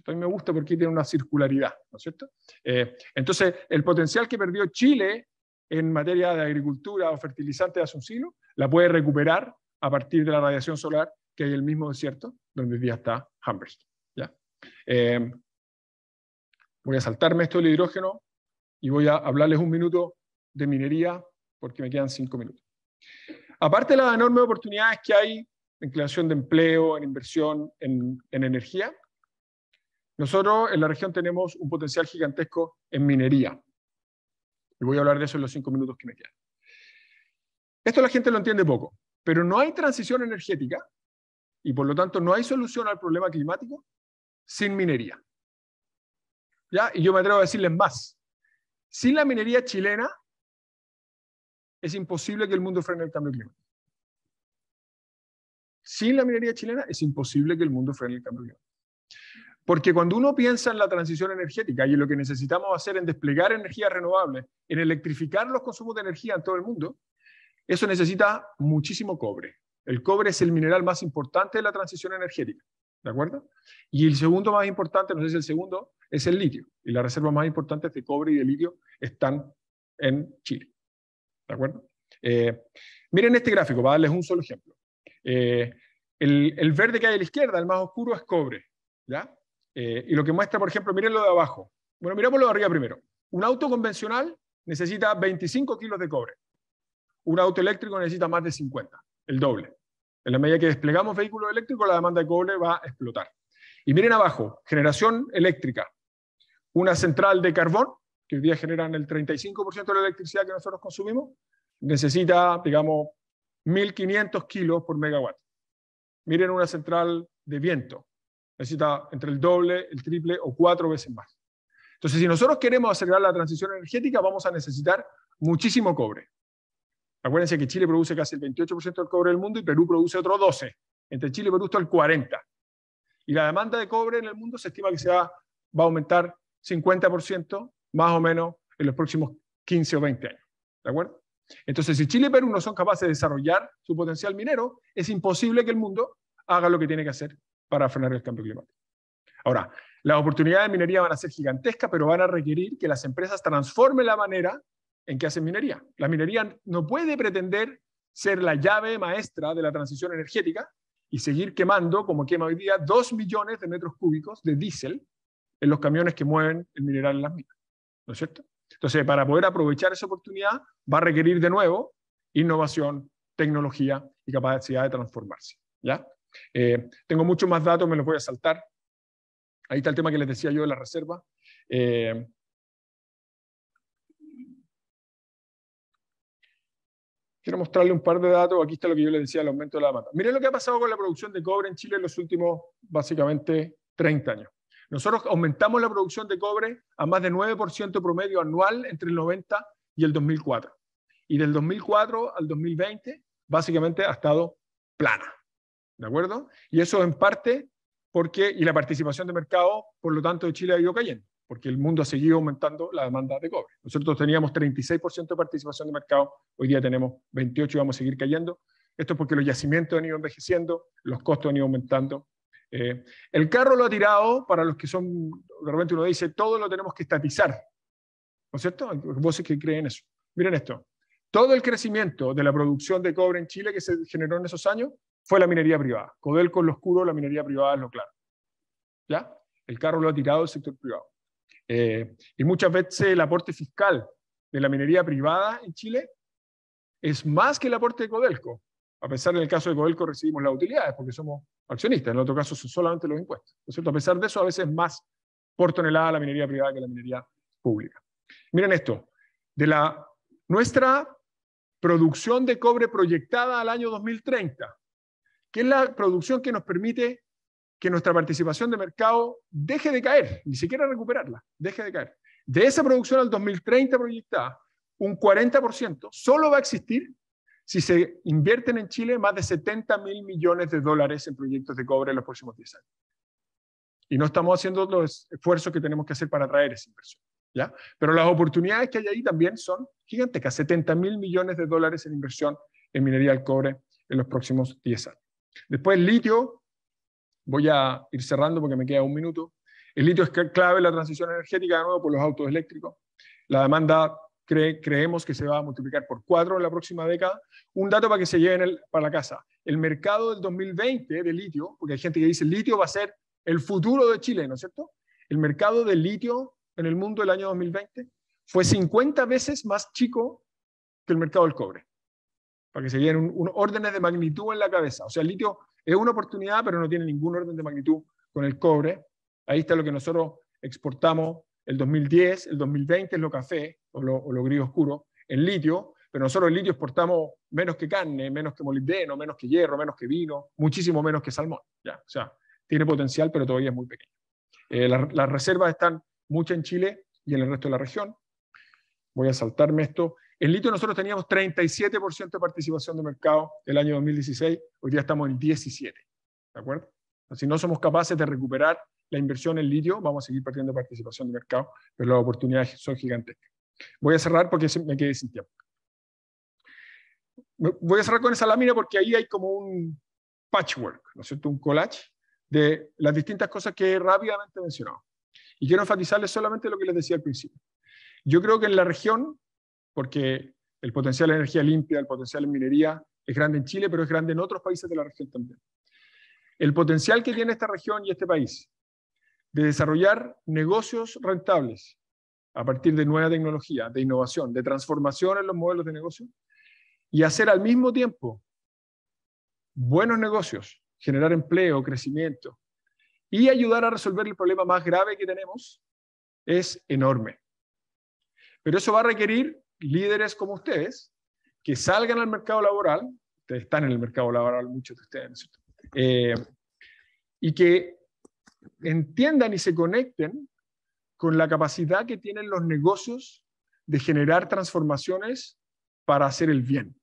a mí me gusta porque tiene una circularidad, ¿no es cierto? Eh, entonces, el potencial que perdió Chile en materia de agricultura o fertilizantes hace un siglo, la puede recuperar a partir de la radiación solar que hay en el mismo desierto donde hoy día está Humberst. ¿ya? Eh, voy a saltarme esto del hidrógeno y voy a hablarles un minuto de minería, porque me quedan cinco minutos. Aparte de las enormes oportunidades que hay en creación de empleo, en inversión, en, energía, nosotros en la región tenemos un potencial gigantesco en minería. Y voy a hablar de eso en los cinco minutos que me quedan. Esto la gente lo entiende poco, pero no hay transición energética y por lo tanto no hay solución al problema climático sin minería. ¿Ya? Y yo me atrevo a decirles más. Sin la minería chilena es imposible que el mundo frene el cambio climático. Sin la minería chilena es imposible que el mundo frene el cambio climático. Porque cuando uno piensa en la transición energética y en lo que necesitamos hacer en desplegar energías renovables, en electrificar los consumos de energía en todo el mundo, eso necesita muchísimo cobre. El cobre es el mineral más importante de la transición energética, ¿de acuerdo? Y el segundo más importante, no sé si el segundo, es el litio. Y las reservas más importantes de cobre y de litio están en Chile. ¿De acuerdo? Eh, miren este gráfico para darles un solo ejemplo. Eh, el, verde que hay a la izquierda, el más oscuro, es cobre. ¿ya? Eh, y lo que muestra, por ejemplo, miren lo de abajo. Bueno, miremos lo de arriba primero. Un auto convencional necesita 25 kilos de cobre. Un auto eléctrico necesita más de 50, el doble. En la medida que desplegamos vehículos eléctricos, la demanda de cobre va a explotar. Y miren abajo, generación eléctrica. Una central de carbón que hoy día generan el 35% de la electricidad que nosotros consumimos, necesita, digamos, 1.500 kilos por megawatt. Miren una central de viento, necesita entre el doble, el triple o cuatro veces más. Entonces, si nosotros queremos acelerar la transición energética, vamos a necesitar muchísimo cobre. Acuérdense que Chile produce casi el 28% del cobre del mundo y Perú produce otro 12%. Entre Chile y Perú está el 40%. Y la demanda de cobre en el mundo se estima que se va a aumentar 50% más o menos en los próximos 15 o 20 años. ¿De acuerdo? Entonces, si Chile y Perú no son capaces de desarrollar su potencial minero, es imposible que el mundo haga lo que tiene que hacer para frenar el cambio climático. Ahora, las oportunidades de minería van a ser gigantescas, pero van a requerir que las empresas transformen la manera en que hacen minería. La minería no puede pretender ser la llave maestra de la transición energética y seguir quemando, como quema hoy día, 2 millones de metros cúbicos de diésel en los camiones que mueven el mineral en las minas. ¿no es cierto? Entonces, para poder aprovechar esa oportunidad, va a requerir de nuevo innovación, tecnología y capacidad de transformarse. ¿ya? Eh, tengo muchos más datos, me los voy a saltar. Ahí está el tema que les decía yo de la reserva. Eh, quiero mostrarle un par de datos. Aquí está lo que yo les decía, al aumento de la demanda. Miren lo que ha pasado con la producción de cobre en Chile en los últimos, básicamente, 30 años. Nosotros aumentamos la producción de cobre a más de 9% promedio anual entre el 90 y el 2004. Y del 2004 al 2020, básicamente ha estado plana. ¿De acuerdo? Y eso en parte porque, y la participación de mercado, por lo tanto, de Chile ha ido cayendo, porque el mundo ha seguido aumentando la demanda de cobre. Nosotros teníamos 36% de participación de mercado, hoy día tenemos 28 y vamos a seguir cayendo. Esto es porque los yacimientos han ido envejeciendo, los costos han ido aumentando eh, el carro lo ha tirado, para los que son, de repente uno dice, todo lo tenemos que estatizar. ¿No es cierto? Hay voces que creen eso. Miren esto. Todo el crecimiento de la producción de cobre en Chile que se generó en esos años fue la minería privada. Codelco con lo oscuro, la minería privada es lo claro. ¿Ya? El carro lo ha tirado el sector privado. Eh, y muchas veces el aporte fiscal de la minería privada en Chile es más que el aporte de Codelco a pesar en el caso de Codelco recibimos las utilidades porque somos accionistas, en el otro caso son solamente los impuestos. cierto? A pesar de eso, a veces más por tonelada la minería privada que la minería pública. Miren esto, de la, nuestra producción de cobre proyectada al año 2030, que es la producción que nos permite que nuestra participación de mercado deje de caer, ni siquiera recuperarla, deje de caer. De esa producción al 2030 proyectada, un 40% solo va a existir si se invierten en Chile más de 70 mil millones de dólares en proyectos de cobre en los próximos 10 años. Y no estamos haciendo los esfuerzos que tenemos que hacer para atraer esa inversión. ¿ya? Pero las oportunidades que hay ahí también son gigantescas, 70 mil millones de dólares en inversión en minería al cobre en los próximos 10 años. Después el litio, voy a ir cerrando porque me queda un minuto. El litio es clave en la transición energética de nuevo por los autos eléctricos. La demanda creemos que se va a multiplicar por cuatro en la próxima década. Un dato para que se lleven para la casa. El mercado del 2020 de litio, porque hay gente que dice el litio va a ser el futuro de Chile, ¿no es cierto? El mercado del litio en el mundo del año 2020 fue 50 veces más chico que el mercado del cobre. Para que se lleven órdenes de magnitud en la cabeza. O sea, el litio es una oportunidad, pero no tiene ningún orden de magnitud con el cobre. Ahí está lo que nosotros exportamos el 2010, el 2020 es lo café o lo, o gris oscuro, el litio, pero nosotros el litio exportamos menos que carne, menos que molibdeno, menos que hierro, menos que vino, muchísimo menos que salmón. Ya, o sea, tiene potencial, pero todavía es muy pequeño. Eh, las reservas están muchas en Chile y en el resto de la región. Voy a saltarme esto. En litio nosotros teníamos 37% de participación de mercado el año 2016, hoy día estamos en 17, ¿de acuerdo? Así no somos capaces de recuperar la inversión en litio, vamos a seguir perdiendo participación de mercado, pero las oportunidades son gigantescas. Voy a cerrar porque me quedé sin tiempo. Voy a cerrar con esa lámina porque ahí hay como un patchwork, ¿no es cierto? Un collage de las distintas cosas que rápidamente mencionado. Y quiero enfatizarles solamente lo que les decía al principio. Yo creo que en la región, porque el potencial de energía limpia, el potencial en minería es grande en Chile, pero es grande en otros países de la región también. El potencial que tiene esta región y este país de desarrollar negocios rentables a partir de nueva tecnología, de innovación, de transformación en los modelos de negocio y hacer al mismo tiempo buenos negocios, generar empleo, crecimiento y ayudar a resolver el problema más grave que tenemos es enorme. Pero eso va a requerir líderes como ustedes que salgan al mercado laboral, ustedes están en el mercado laboral, muchos de ustedes, ¿no es eh, y que entiendan y se conecten con la capacidad que tienen los negocios de generar transformaciones para hacer el bien.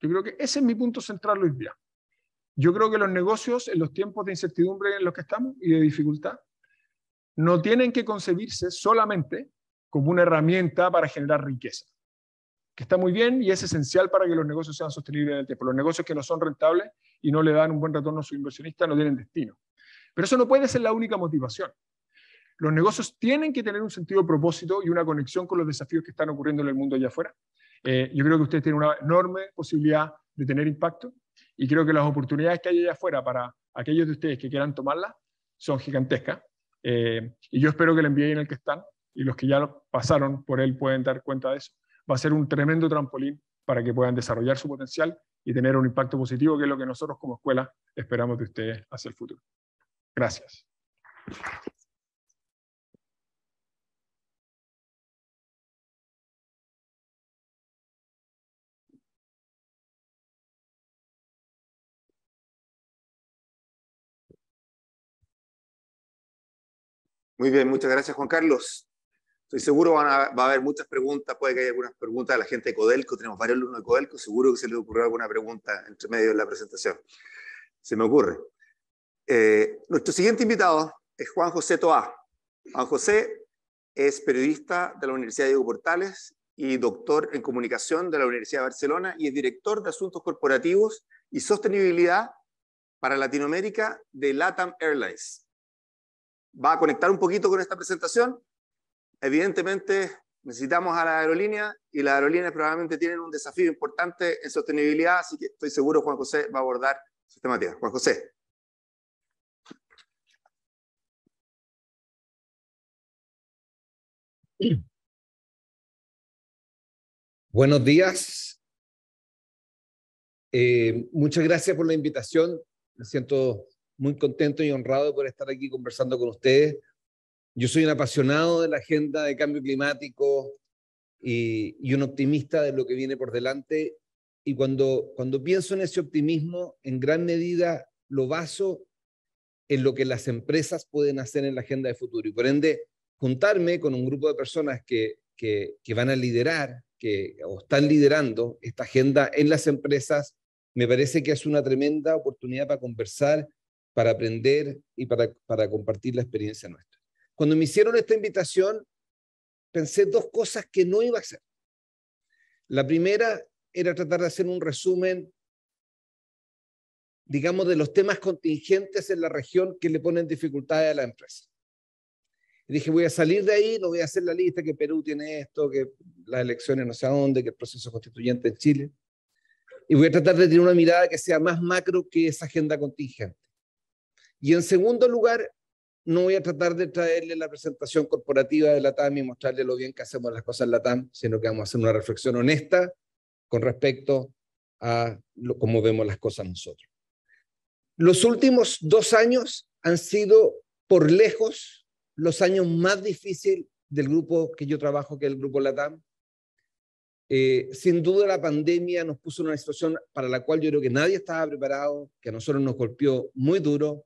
Yo creo que ese es mi punto central hoy día. Yo creo que los negocios en los tiempos de incertidumbre en los que estamos y de dificultad no tienen que concebirse solamente como una herramienta para generar riqueza, que está muy bien y es esencial para que los negocios sean sostenibles en el tiempo. Los negocios que no son rentables y no le dan un buen retorno a su inversionista no tienen destino. Pero eso no puede ser la única motivación. Los negocios tienen que tener un sentido de propósito y una conexión con los desafíos que están ocurriendo en el mundo allá afuera. Eh, yo creo que ustedes tienen una enorme posibilidad de tener impacto y creo que las oportunidades que hay allá afuera para aquellos de ustedes que quieran tomarlas son gigantescas. Eh, y yo espero que el envío en el que están y los que ya pasaron por él pueden dar cuenta de eso. Va a ser un tremendo trampolín para que puedan desarrollar su potencial y tener un impacto positivo, que es lo que nosotros como escuela esperamos de ustedes hacia el futuro. Gracias. Muy bien, muchas gracias Juan Carlos. Estoy seguro van va a haber muchas preguntas, puede que haya algunas preguntas de la gente de Codelco, tenemos varios alumnos de Codelco, seguro que se les ocurrió alguna pregunta entre medio de la presentación. Se me ocurre. Eh, nuestro siguiente invitado es Juan José Toá. Juan José es periodista de la Universidad Diego Portales y doctor en comunicación de la Universidad de Barcelona y es director de asuntos corporativos y sostenibilidad para Latinoamérica de LATAM Airlines. Va a conectar un poquito con esta presentación. Evidentemente necesitamos a la aerolínea y las aerolíneas probablemente tienen un desafío importante en sostenibilidad, así que estoy seguro Juan José va a abordar su este temática. Juan José, Buenos días. Eh, muchas gracias por la invitación. Me siento muy contento y honrado por estar aquí conversando con ustedes. Yo soy un apasionado de la agenda de cambio climático y, y un optimista de lo que viene por delante. Y cuando, cuando pienso en ese optimismo, en gran medida lo baso en lo que las empresas pueden hacer en la agenda de futuro. Y por ende, juntarme con un grupo de personas que, van a liderar que, o están liderando esta agenda en las empresas, me parece que es una tremenda oportunidad para conversar, para aprender y para, para compartir la experiencia nuestra. Cuando me hicieron esta invitación, pensé dos cosas que no iba a hacer. La primera era tratar de hacer un resumen, digamos, de los temas contingentes en la región que le ponen dificultades a la empresa dije, voy a salir de ahí, no voy a hacer la lista, que Perú tiene esto, que las elecciones no sé a dónde, que el proceso constituyente en Chile. Y voy a tratar de tener una mirada que sea más macro que esa agenda contingente. Y en segundo lugar, no voy a tratar de traerle la presentación corporativa de la TAM y mostrarle lo bien que hacemos las cosas en la TAM, sino que vamos a hacer una reflexión honesta con respecto a cómo vemos las cosas nosotros. Los últimos dos años han sido por lejos los años más difíciles del grupo que yo trabajo, que es el grupo LATAM. Eh, sin duda la pandemia nos puso en una situación para la cual yo creo que nadie estaba preparado, que a nosotros nos golpeó muy duro,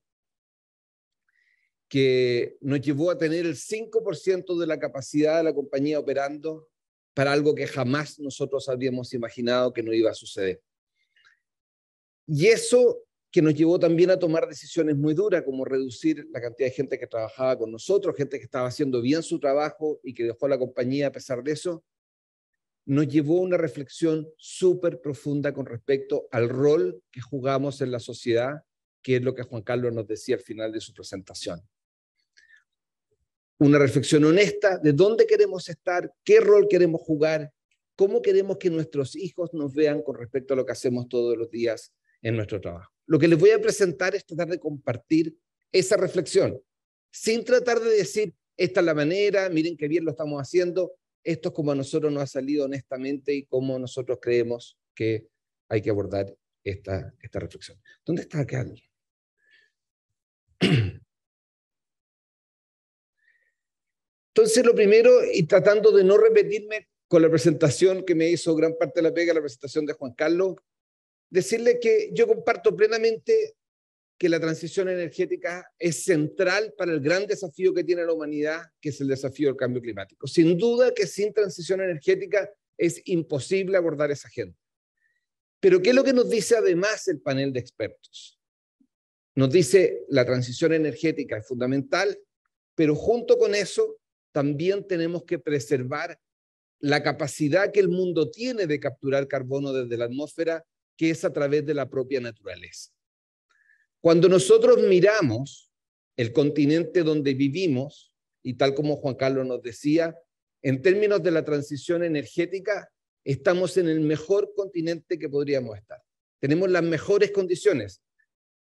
que nos llevó a tener el 5% de la capacidad de la compañía operando para algo que jamás nosotros habíamos imaginado que no iba a suceder. Y eso que nos llevó también a tomar decisiones muy duras, como reducir la cantidad de gente que trabajaba con nosotros, gente que estaba haciendo bien su trabajo y que dejó la compañía a pesar de eso, nos llevó a una reflexión súper profunda con respecto al rol que jugamos en la sociedad, que es lo que Juan Carlos nos decía al final de su presentación. Una reflexión honesta de dónde queremos estar, qué rol queremos jugar, cómo queremos que nuestros hijos nos vean con respecto a lo que hacemos todos los días en nuestro trabajo. Lo que les voy a presentar es tratar de compartir esa reflexión, sin tratar de decir, esta es la manera, miren qué bien lo estamos haciendo, esto es como a nosotros nos ha salido honestamente y como nosotros creemos que hay que abordar esta, esta reflexión. ¿Dónde está acá alguien? Entonces, lo primero, y tratando de no repetirme con la presentación que me hizo gran parte de la pega, la presentación de Juan Carlos, decirle que yo comparto plenamente que la transición energética es central para el gran desafío que tiene la humanidad, que es el desafío del cambio climático. Sin duda que sin transición energética es imposible abordar esa agenda. Pero ¿qué es lo que nos dice además el panel de expertos? Nos dice la transición energética es fundamental, pero junto con eso también tenemos que preservar la capacidad que el mundo tiene de capturar carbono desde la atmósfera que es a través de la propia naturaleza. Cuando nosotros miramos el continente donde vivimos, y tal como Juan Carlos nos decía, en términos de la transición energética, estamos en el mejor continente que podríamos estar. Tenemos las mejores condiciones.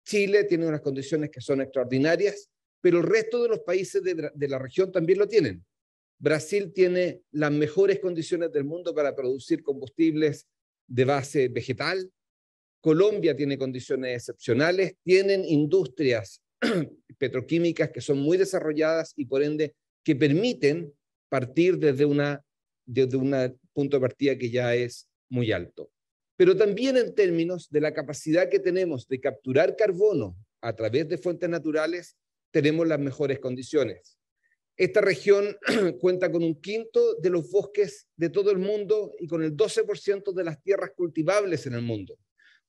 Chile tiene unas condiciones que son extraordinarias, pero el resto de los países de, la región también lo tienen. Brasil tiene las mejores condiciones del mundo para producir combustibles de base vegetal, Colombia tiene condiciones excepcionales, tienen industrias petroquímicas que son muy desarrolladas y por ende que permiten partir desde un desde una punto de partida que ya es muy alto. Pero también en términos de la capacidad que tenemos de capturar carbono a través de fuentes naturales, tenemos las mejores condiciones. Esta región cuenta con un quinto de los bosques de todo el mundo y con el 12% de las tierras cultivables en el mundo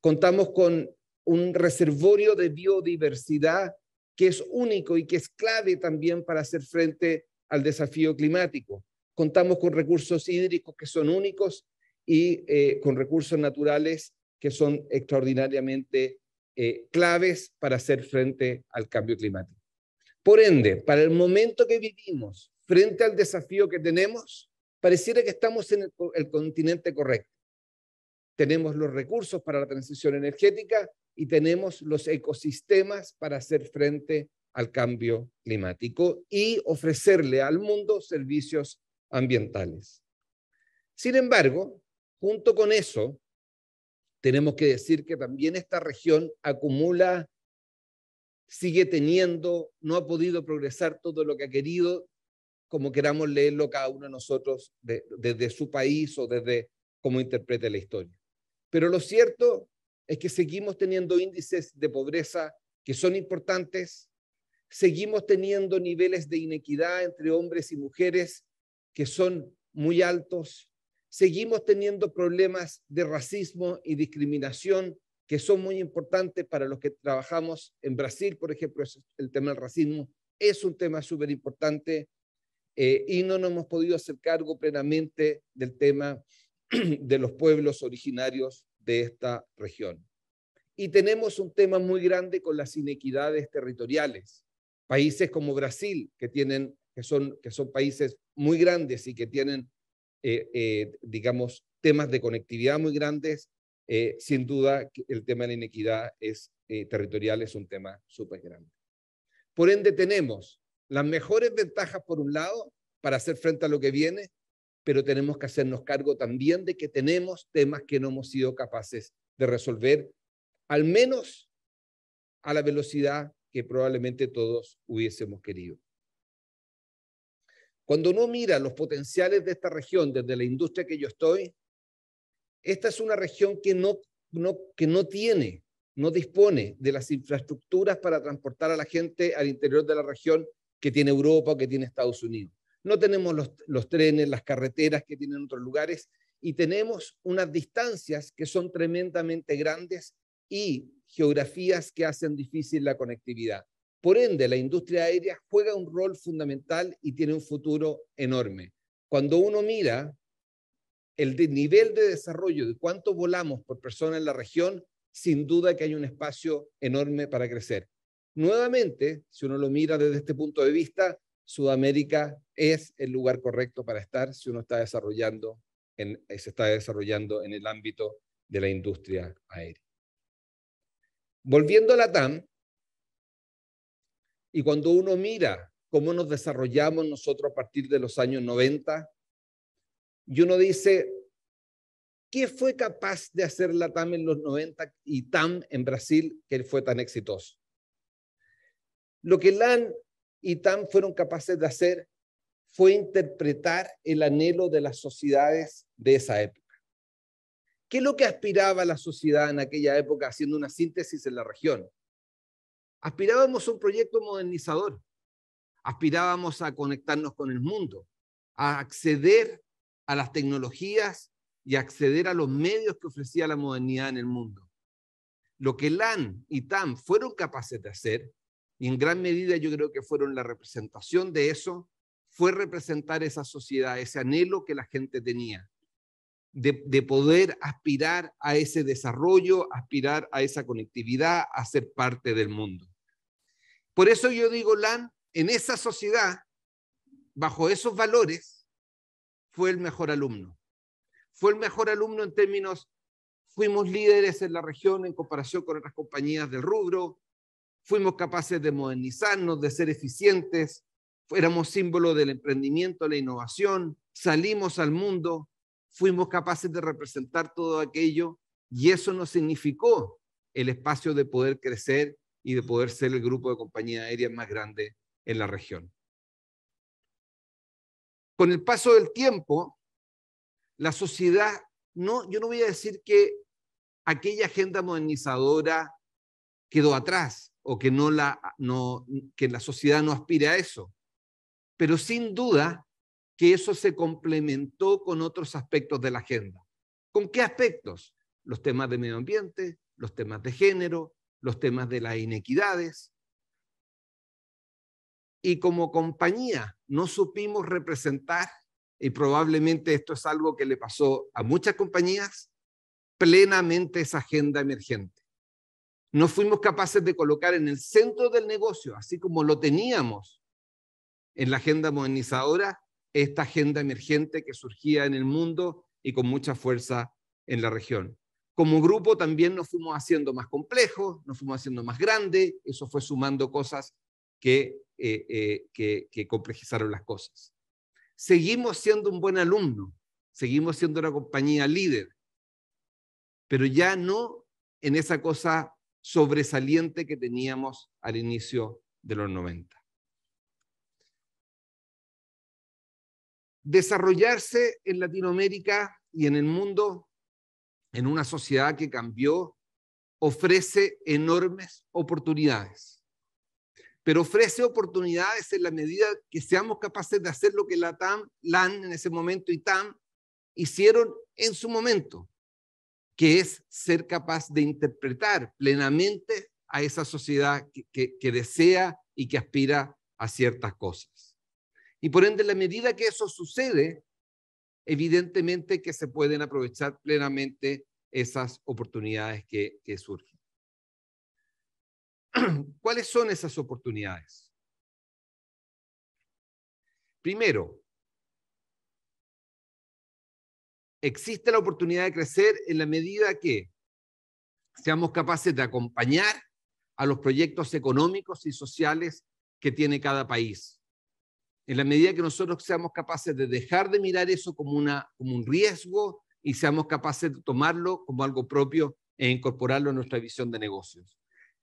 contamos con un reservorio de biodiversidad que es único y que es clave también para hacer frente al desafío climático. Contamos con recursos hídricos que son únicos y eh, con recursos naturales que son extraordinariamente eh, claves para hacer frente al cambio climático. Por ende, para el momento que vivimos, frente al desafío que tenemos, pareciera que estamos en el continente correcto tenemos los recursos para la transición energética y tenemos los ecosistemas para hacer frente al cambio climático y ofrecerle al mundo servicios ambientales. Sin embargo, junto con eso, tenemos que decir que también esta región acumula, sigue teniendo, no ha podido progresar todo lo que ha querido, como queramos leerlo cada uno de nosotros desde su país o desde cómo interprete la historia. Pero lo cierto es que seguimos teniendo índices de pobreza que son importantes, seguimos teniendo niveles de inequidad entre hombres y mujeres que son muy altos, seguimos teniendo problemas de racismo y discriminación que son muy importantes para los que trabajamos en Brasil, por ejemplo, el tema del racismo es un tema súper importante eh, y no nos hemos podido hacer cargo plenamente del tema de los pueblos originarios de esta región. Y tenemos un tema muy grande con las inequidades territoriales. Países como Brasil, que, tienen, que, son, que son países muy grandes y que tienen, eh, eh, digamos, temas de conectividad muy grandes, eh, sin duda el tema de la inequidad es, territorial es un tema súper grande. Por ende, tenemos las mejores ventajas, por un lado, para hacer frente a lo que viene, pero tenemos que hacernos cargo también de que tenemos temas que no hemos sido capaces de resolver, al menos a la velocidad que probablemente todos hubiésemos querido. Cuando uno mira los potenciales de esta región desde la industria que yo estoy, esta es una región que no, que no tiene, no dispone de las infraestructuras para transportar a la gente al interior de la región que tiene Europa o que tiene Estados Unidos no tenemos los, trenes, las carreteras que tienen otros lugares y tenemos unas distancias que son tremendamente grandes y geografías que hacen difícil la conectividad. Por ende, la industria aérea juega un rol fundamental y tiene un futuro enorme. Cuando uno mira el nivel de desarrollo de cuánto volamos por persona en la región, sin duda que hay un espacio enorme para crecer. Nuevamente, si uno lo mira desde este punto de vista, Sudamérica es el lugar correcto para estar si uno está desarrollando en, se está desarrollando en el ámbito de la industria aérea. Volviendo a la TAM, y cuando uno mira cómo nos desarrollamos nosotros a partir de los años 90, y uno dice, ¿qué fue capaz de hacer la TAM en los 90 y TAM en Brasil que fue tan exitoso? Lo que LAN y tan fueron capaces de hacer fue interpretar el anhelo de las sociedades de esa época. ¿Qué es lo que aspiraba la sociedad en aquella época haciendo una síntesis en la región? Aspirábamos a un proyecto modernizador, aspirábamos a conectarnos con el mundo, a acceder a las tecnologías y acceder a los medios que ofrecía la modernidad en el mundo. Lo que LAN y TAM fueron capaces de hacer y en gran medida yo creo que fueron la representación de eso, fue representar esa sociedad, ese anhelo que la gente tenía, de, poder aspirar a ese desarrollo, aspirar a esa conectividad, a ser parte del mundo. Por eso yo digo, LAN, en esa sociedad, bajo esos valores, fue el mejor alumno. Fue el mejor alumno en términos, fuimos líderes en la región en comparación con otras compañías del rubro, fuimos capaces de modernizarnos, de ser eficientes, éramos símbolo del emprendimiento, la innovación, salimos al mundo, fuimos capaces de representar todo aquello y eso nos significó el espacio de poder crecer y de poder ser el grupo de compañía aérea más grande en la región. Con el paso del tiempo, la sociedad, no, yo no voy a decir que aquella agenda modernizadora quedó atrás, o que, no la, no, que la sociedad no aspire a eso. Pero sin duda que eso se complementó con otros aspectos de la agenda. ¿Con qué aspectos? Los temas de medio ambiente, los temas de género, los temas de las inequidades. Y como compañía no supimos representar, y probablemente esto es algo que le pasó a muchas compañías, plenamente esa agenda emergente no fuimos capaces de colocar en el centro del negocio, así como lo teníamos en la agenda modernizadora, esta agenda emergente que surgía en el mundo y con mucha fuerza en la región. Como grupo también nos fuimos haciendo más complejos, nos fuimos haciendo más grandes, eso fue sumando cosas que, eh, eh, que, complejizaron las cosas. Seguimos siendo un buen alumno, seguimos siendo una compañía líder, pero ya no en esa cosa sobresaliente que teníamos al inicio de los 90. Desarrollarse en Latinoamérica y en el mundo, en una sociedad que cambió, ofrece enormes oportunidades. Pero ofrece oportunidades en la medida que seamos capaces de hacer lo que la TAM, LAN en ese momento y TAM hicieron en su momento, que es ser capaz de interpretar plenamente a esa sociedad que, desea y que aspira a ciertas cosas. Y por ende, la medida que eso sucede, evidentemente que se pueden aprovechar plenamente esas oportunidades que surgen. ¿Cuáles son esas oportunidades? Primero, existe la oportunidad de crecer en la medida que seamos capaces de acompañar a los proyectos económicos y sociales que tiene cada país. En la medida que nosotros seamos capaces de dejar de mirar eso como, una, como un riesgo y seamos capaces de tomarlo como algo propio e incorporarlo a nuestra visión de negocios.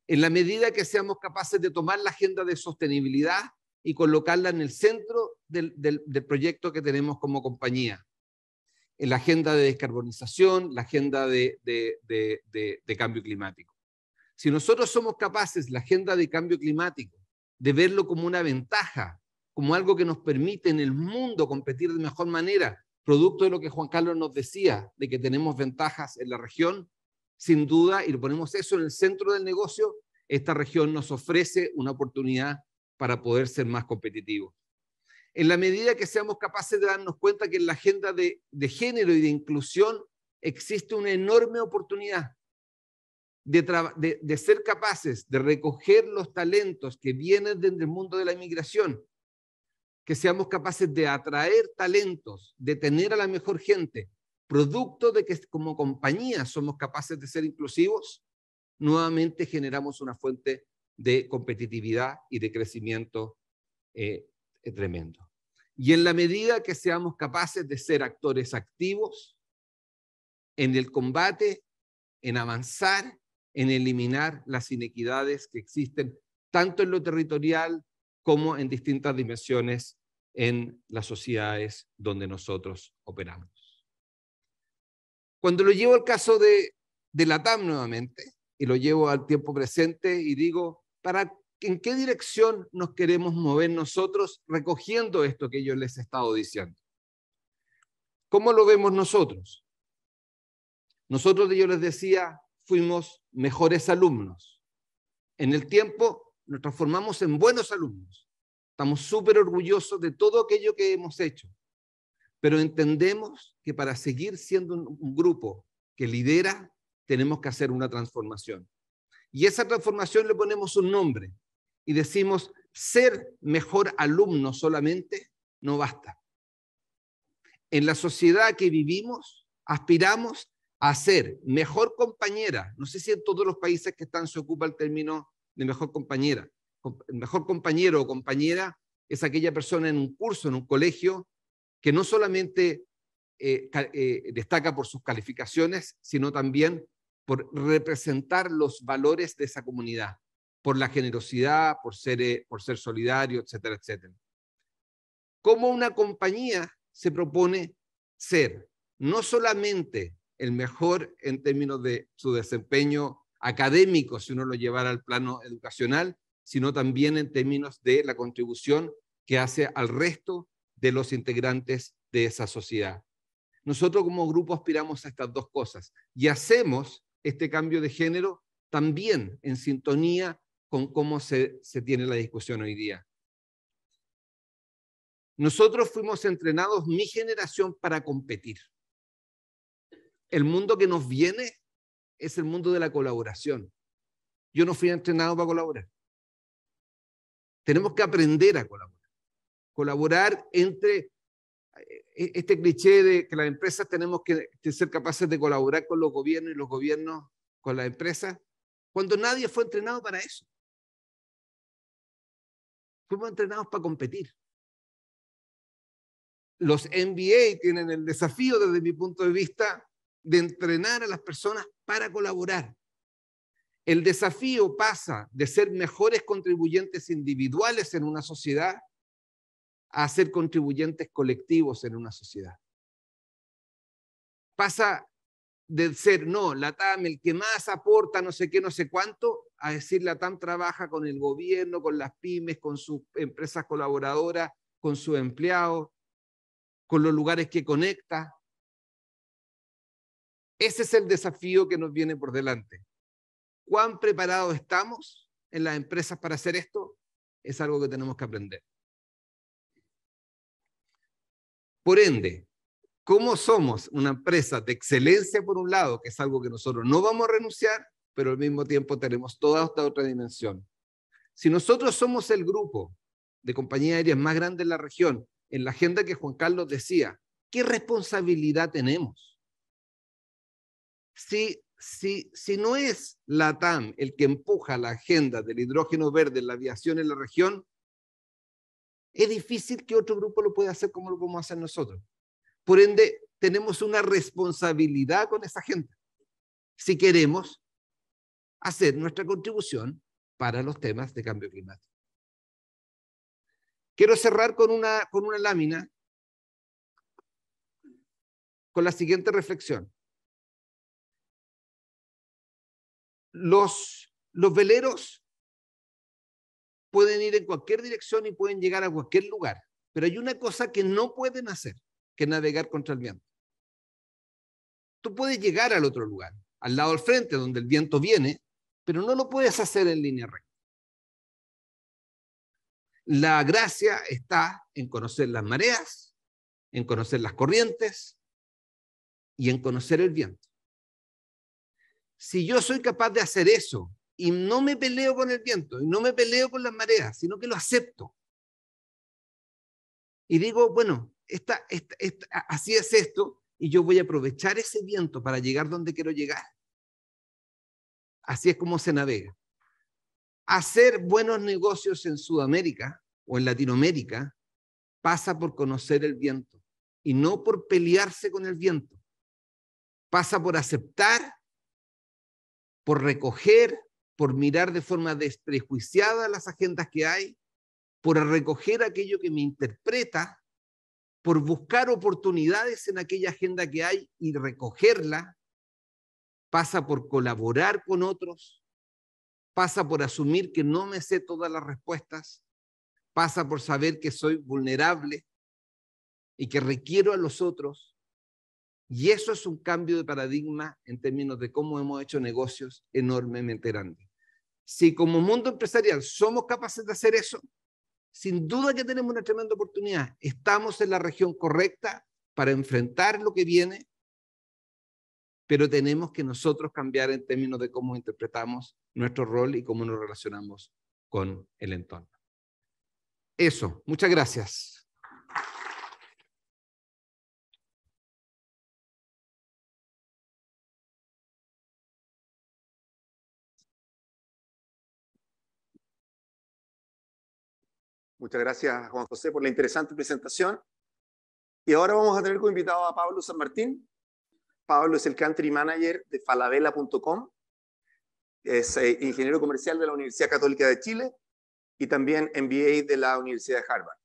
En la medida que seamos capaces de tomar la agenda de sostenibilidad y colocarla en el centro del proyecto que tenemos como compañía la agenda de descarbonización, la agenda de, cambio climático. Si nosotros somos capaces, la agenda de cambio climático, de verlo como una ventaja, como algo que nos permite en el mundo competir de mejor manera, producto de lo que Juan Carlos nos decía, de que tenemos ventajas en la región, sin duda, y lo ponemos eso en el centro del negocio, esta región nos ofrece una oportunidad para poder ser más competitivos en la medida que seamos capaces de darnos cuenta que en la agenda de, género y de inclusión existe una enorme oportunidad de, ser capaces de recoger los talentos que vienen desde el mundo de la inmigración, que seamos capaces de atraer talentos, de tener a la mejor gente, producto de que como compañía somos capaces de ser inclusivos, nuevamente generamos una fuente de competitividad y de crecimiento eh, tremendo. Y en la medida que seamos capaces de ser actores activos en el combate, en avanzar, en eliminar las inequidades que existen tanto en lo territorial como en distintas dimensiones en las sociedades donde nosotros operamos. Cuando lo llevo al caso de, de la TAM nuevamente, y lo llevo al tiempo presente y digo, ¿para en qué dirección nos queremos mover nosotros recogiendo esto que yo les he estado diciendo. ¿Cómo lo vemos nosotros? Nosotros, yo les decía, fuimos mejores alumnos. En el tiempo nos transformamos en buenos alumnos. Estamos súper orgullosos de todo aquello que hemos hecho. Pero entendemos que para seguir siendo un, grupo que lidera, tenemos que hacer una transformación. Y esa transformación le ponemos un nombre y decimos ser mejor alumno solamente no basta. En la sociedad que vivimos, aspiramos a ser mejor compañera. No sé si en todos los países que están se ocupa el término de mejor compañera. El mejor compañero o compañera es aquella persona en un curso, en un colegio, que no solamente eh, eh, destaca por sus calificaciones, sino también por representar los valores de esa comunidad por la generosidad, por ser, eh, por ser solidario, etcétera, etcétera. ¿Cómo una compañía se propone ser no solamente el mejor en términos de su desempeño académico, si uno lo llevara al plano educacional, sino también en términos de la contribución que hace al resto de los integrantes de esa sociedad. Nosotros como grupo aspiramos a estas dos cosas y hacemos este cambio de género también en sintonía con cómo se, tiene la discusión hoy día. Nosotros fuimos entrenados, mi generación, para competir. El mundo que nos viene es el mundo de la colaboración. Yo no fui entrenado para colaborar. Tenemos que aprender a colaborar. Colaborar entre eh, este cliché de que las empresas tenemos que, que ser capaces de colaborar con los gobiernos y los gobiernos con las empresas, cuando nadie fue entrenado para eso. Fuimos entrenados para competir. Los NBA tienen el desafío, desde mi punto de vista, de entrenar a las personas para colaborar. El desafío pasa de ser mejores contribuyentes individuales en una sociedad a ser contribuyentes colectivos en una sociedad. Pasa de ser, no, la TAM, el que más aporta no sé qué, no sé cuánto, a decir la TAM trabaja con el gobierno, con las pymes, con sus empresas colaboradoras, con sus empleados, con los lugares que conecta. Ese es el desafío que nos viene por delante. ¿Cuán preparados estamos en las empresas para hacer esto? Es algo que tenemos que aprender. Por ende, ¿cómo somos una empresa de excelencia por un lado, que es algo que nosotros no vamos a renunciar? pero al mismo tiempo tenemos toda esta otra dimensión. Si nosotros somos el grupo de compañías aéreas más grande en la región, en la agenda que Juan Carlos decía, ¿qué responsabilidad tenemos? Si, si, si no es Latam el que empuja la agenda del hidrógeno verde en la aviación en la región, es difícil que otro grupo lo pueda hacer como lo podemos hacer nosotros. Por ende, tenemos una responsabilidad con esa gente. Si queremos hacer nuestra contribución para los temas de cambio climático. Quiero cerrar con una, lámina, con la siguiente reflexión. Los, los veleros pueden ir en cualquier dirección y pueden llegar a cualquier lugar, pero hay una cosa que no pueden hacer, que navegar contra el viento. Tú puedes llegar al otro lugar, al lado del frente, donde el viento viene, pero no lo puedes hacer en línea recta. La gracia está en conocer las mareas, en conocer las corrientes y en conocer el viento. Si yo soy capaz de hacer eso y no me peleo con el viento y no me peleo con las mareas, sino que lo acepto y digo, bueno, así es esto y yo voy a aprovechar ese viento para llegar donde quiero llegar. Así es como se navega. Hacer buenos negocios en Sudamérica o en Latinoamérica pasa por conocer el viento y no por pelearse con el viento. Pasa por aceptar, por recoger, por mirar de forma desprejuiciada las agendas que hay, por recoger aquello que me interpreta, por buscar oportunidades en aquella agenda que hay y recogerla, pasa por colaborar con otros, pasa por asumir que no me sé todas las respuestas, pasa por saber que soy vulnerable y que requiero a los otros. Y eso es un cambio de paradigma en términos de cómo hemos hecho negocios enormemente grande. Si como mundo empresarial somos capaces de hacer eso, sin duda que tenemos una tremenda oportunidad. Estamos en la región correcta para enfrentar lo que viene pero tenemos que nosotros cambiar en términos de cómo interpretamos nuestro rol y cómo nos relacionamos con el entorno. Eso, muchas gracias. Muchas gracias, Juan José, por la interesante presentación. Y ahora vamos a tener como invitado a Pablo San Martín, Pablo es el country manager de falabella.com, es eh, ingeniero comercial de la Universidad Católica de Chile y también MBA de la Universidad de Harvard.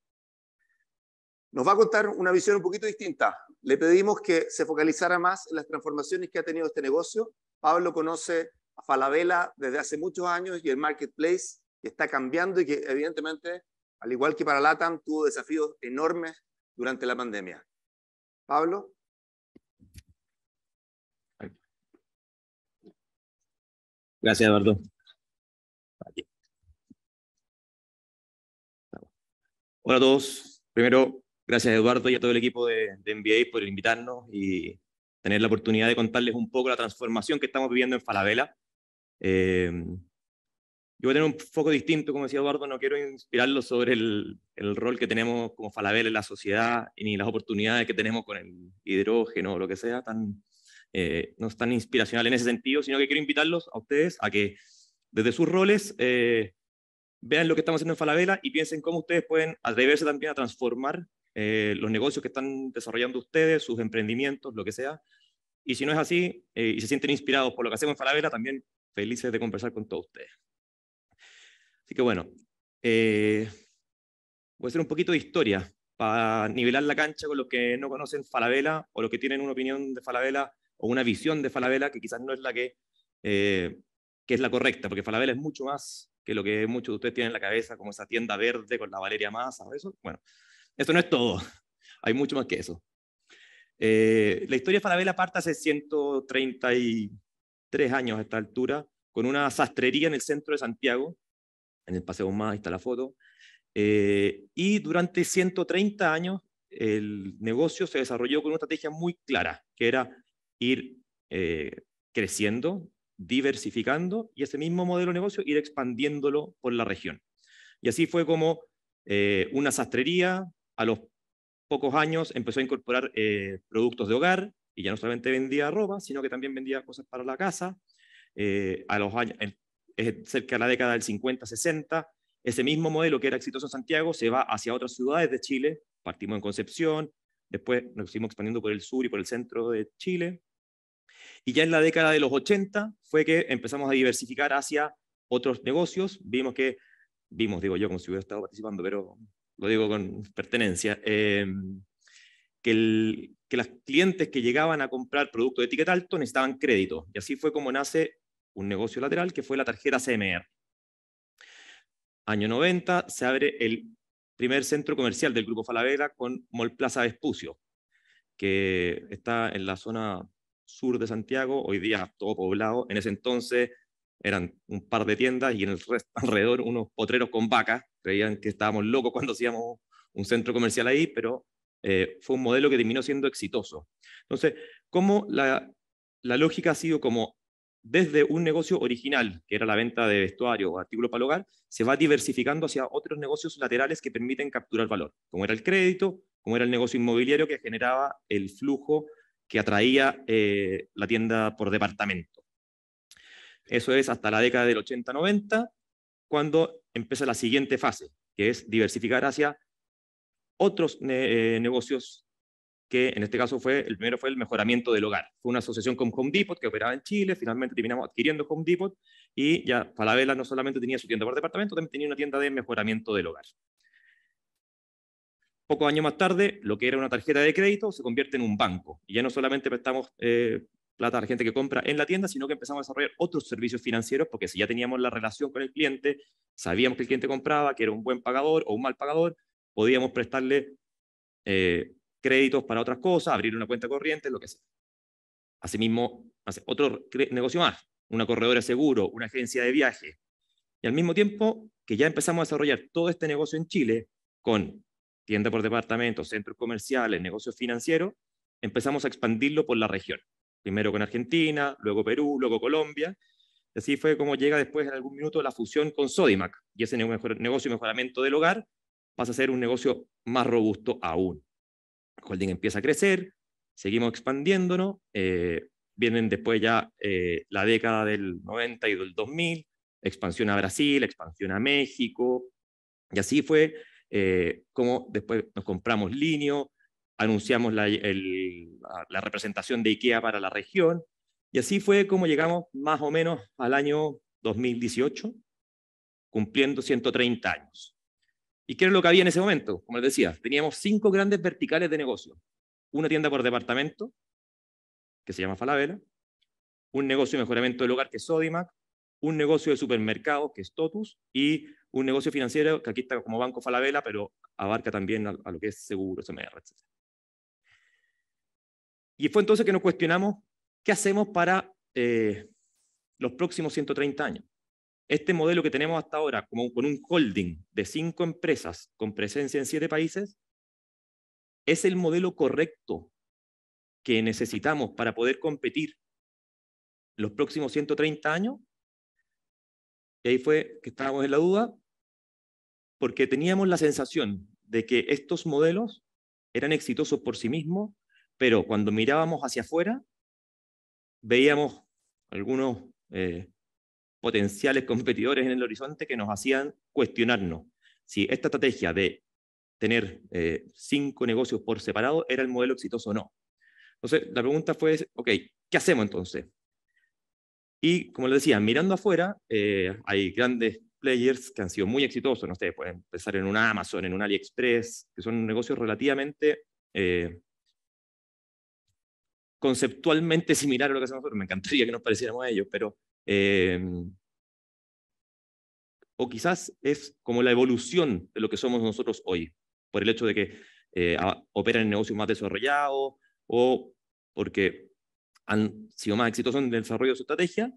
Nos va a contar una visión un poquito distinta. Le pedimos que se focalizara más en las transformaciones que ha tenido este negocio. Pablo conoce a Falabella desde hace muchos años y el marketplace está cambiando y que evidentemente, al igual que para LATAM, tuvo desafíos enormes durante la pandemia. Pablo. Gracias, Eduardo. Hola a todos. Primero, gracias Eduardo y a todo el equipo de, de por invitarnos y tener la oportunidad de contarles un poco la transformación que estamos viviendo en Falabella. Eh, yo voy a tener un foco distinto, como decía Eduardo, no quiero inspirarlo sobre el, rol que tenemos como Falabella en la sociedad ni las oportunidades que tenemos con el hidrógeno o lo que sea eh, no es tan inspiracional en ese sentido, sino que quiero invitarlos a ustedes a que desde sus roles eh, vean lo que estamos haciendo en Falabella y piensen cómo ustedes pueden atreverse también a transformar eh, los negocios que están desarrollando ustedes, sus emprendimientos, lo que sea. Y si no es así y se sienten inspirados por lo que hacemos en Falabella, también felices de conversar con todos ustedes. Así que bueno, voy a hacer un poquito de historia para nivelar la cancha con los que no conocen Falabella o los que tienen una opinión de Falabella o una visión de Falabella que quizás no es la que, eh, que es la correcta, porque Falabella es mucho más que lo que muchos de ustedes tienen en la cabeza, como esa tienda verde con la Valeria Massa, eso. Bueno, eso no es todo, hay mucho más que eso. Eh, la historia de Falabella parte hace 133 años a esta altura, con una sastrería en el centro de Santiago, en el Paseo Más, ahí está la foto, eh, y durante 130 años el negocio se desarrolló con una estrategia muy clara, que era ir eh, creciendo, diversificando y ese mismo modelo de negocio ir expandiéndolo por la región. Y así fue como eh, una sastrería a los pocos años empezó a incorporar eh, productos de hogar y ya no solamente vendía ropa, sino que también vendía cosas para la casa. a los años, cerca de la década del 50, 60, ese mismo modelo que era exitoso en Santiago se va hacia otras ciudades de Chile. Partimos en Concepción, después nos fuimos expandiendo por el sur y por el centro de Chile, y ya en la década de los 80 fue que empezamos a diversificar hacia otros negocios. Vimos que, vimos, digo yo, como si hubiera estado participando, pero lo digo con pertenencia, em, que, el, que las clientes que llegaban a comprar productos de ticket alto necesitaban crédito. Y así fue como nace un negocio lateral que fue la tarjeta CMR. Año 90 se abre el primer centro comercial del Grupo Falabella con Mall Plaza Vespucio, que está en la zona sur de Santiago, hoy día todo poblado. En ese entonces eran un par de tiendas y en el resto, alrededor unos potreros con vacas. Creían que estábamos locos cuando hacíamos un centro comercial ahí, pero eh, fue un modelo que terminó siendo exitoso. Entonces, ¿cómo la, lógica ha sido como desde un negocio original, que era la venta de vestuario o artículo para el hogar, se va diversificando hacia otros negocios laterales que permiten capturar valor, como era el crédito, como era el negocio inmobiliario que generaba el flujo que atraía eh, la tienda por departamento. Eso es hasta la década del 80-90, cuando empieza la siguiente fase, que es diversificar hacia otros eh, negocios que en este caso fue, el primero fue el mejoramiento del hogar. Fue una asociación con Home Depot que operaba en Chile, finalmente terminamos adquiriendo Home Depot y ya Falabella no solamente tenía su tienda por departamento, también tenía una tienda de mejoramiento del hogar. Pocos años más tarde, lo que era una tarjeta de crédito se convierte en un banco. Y ya no solamente prestamos eh, plata a la gente que compra en la tienda, sino que empezamos a desarrollar otros servicios financieros, porque si ya teníamos la relación con el cliente, sabíamos que el cliente compraba, que era un buen pagador o un mal pagador, podíamos prestarle eh, créditos para otras cosas, abrir una cuenta corriente, lo que sea. Asimismo, hace otro negocio más, una corredora de seguro, una agencia de viaje. Y al mismo tiempo que ya empezamos a desarrollar todo este negocio en Chile con tienda por departamento, centros comerciales, negocios financieros, empezamos a expandirlo por la región. Primero con Argentina, luego Perú, luego Colombia. Así fue como llega después en algún minuto la fusión con Sodimac y ese negocio de mejoramiento del hogar pasa a ser un negocio más robusto aún. El holding empieza a crecer, seguimos expandiéndonos, eh, vienen después ya eh, la década del 90 y del 2000, expansión a Brasil, expansión a México, y así fue eh, cómo después nos compramos Linio, anunciamos la, representación de IKEA para la región, y así fue como llegamos más o menos al año 2018, cumpliendo 130 años. ¿Y qué era lo que había en ese momento? Como les decía, teníamos cinco grandes verticales de negocio. Una tienda por departamento, que se llama Falabella, un negocio de mejoramiento del hogar, que es Sodimac, un negocio de supermercado, que es Totus, y un negocio financiero, que aquí está como Banco Falabella, pero abarca también a, lo que es seguro, SMR, etc. Y fue entonces que nos cuestionamos qué hacemos para eh, los próximos 130 años. Este modelo que tenemos hasta ahora, como con un holding de cinco empresas con presencia en siete países, es el modelo correcto que necesitamos para poder competir los próximos 130 años? Y ahí fue que estábamos en la duda porque teníamos la sensación de que estos modelos eran exitosos por sí mismos, pero cuando mirábamos hacia afuera, veíamos algunos eh, potenciales competidores en el horizonte que nos hacían cuestionarnos si esta estrategia de tener eh, cinco negocios por separado era el modelo exitoso o no. Entonces, la pregunta fue, ok, ¿qué hacemos entonces? Y como les decía, mirando afuera, eh, hay grandes players que han sido muy exitosos, no sé, pueden pensar en un Amazon, en un AliExpress, que son negocios relativamente eh, conceptualmente similares a lo que hacemos nosotros. Me encantaría que nos pareciéramos a ellos, pero... Eh, o quizás es como la evolución de lo que somos nosotros hoy, por el hecho de que operan en negocios más desarrollados o porque han sido más exitosos en el desarrollo de su estrategia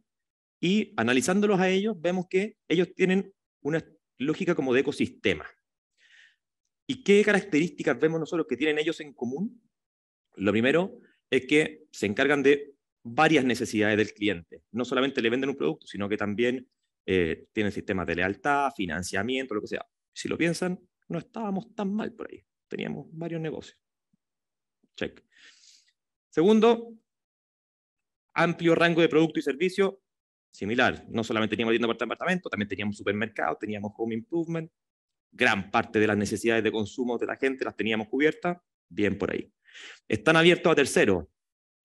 y analizándolos a ellos vemos que ellos tienen una lógica como de ecosistema. ¿Y qué características vemos nosotros que tienen ellos en común? Lo primero es que se encargan de varias necesidades del cliente. No solamente le venden un producto, sino que también eh, tienen sistemas de lealtad, financiamiento, lo que sea. Si lo piensan, no estábamos tan mal por ahí. Teníamos varios negocios. Check. Segundo, amplio rango de producto y servicio, similar. No solamente teníamos tienda por departamento, también teníamos supermercados, teníamos home improvement. Gran parte de las necesidades de consumo de la gente las teníamos cubiertas, bien por ahí. Están abiertos a terceros.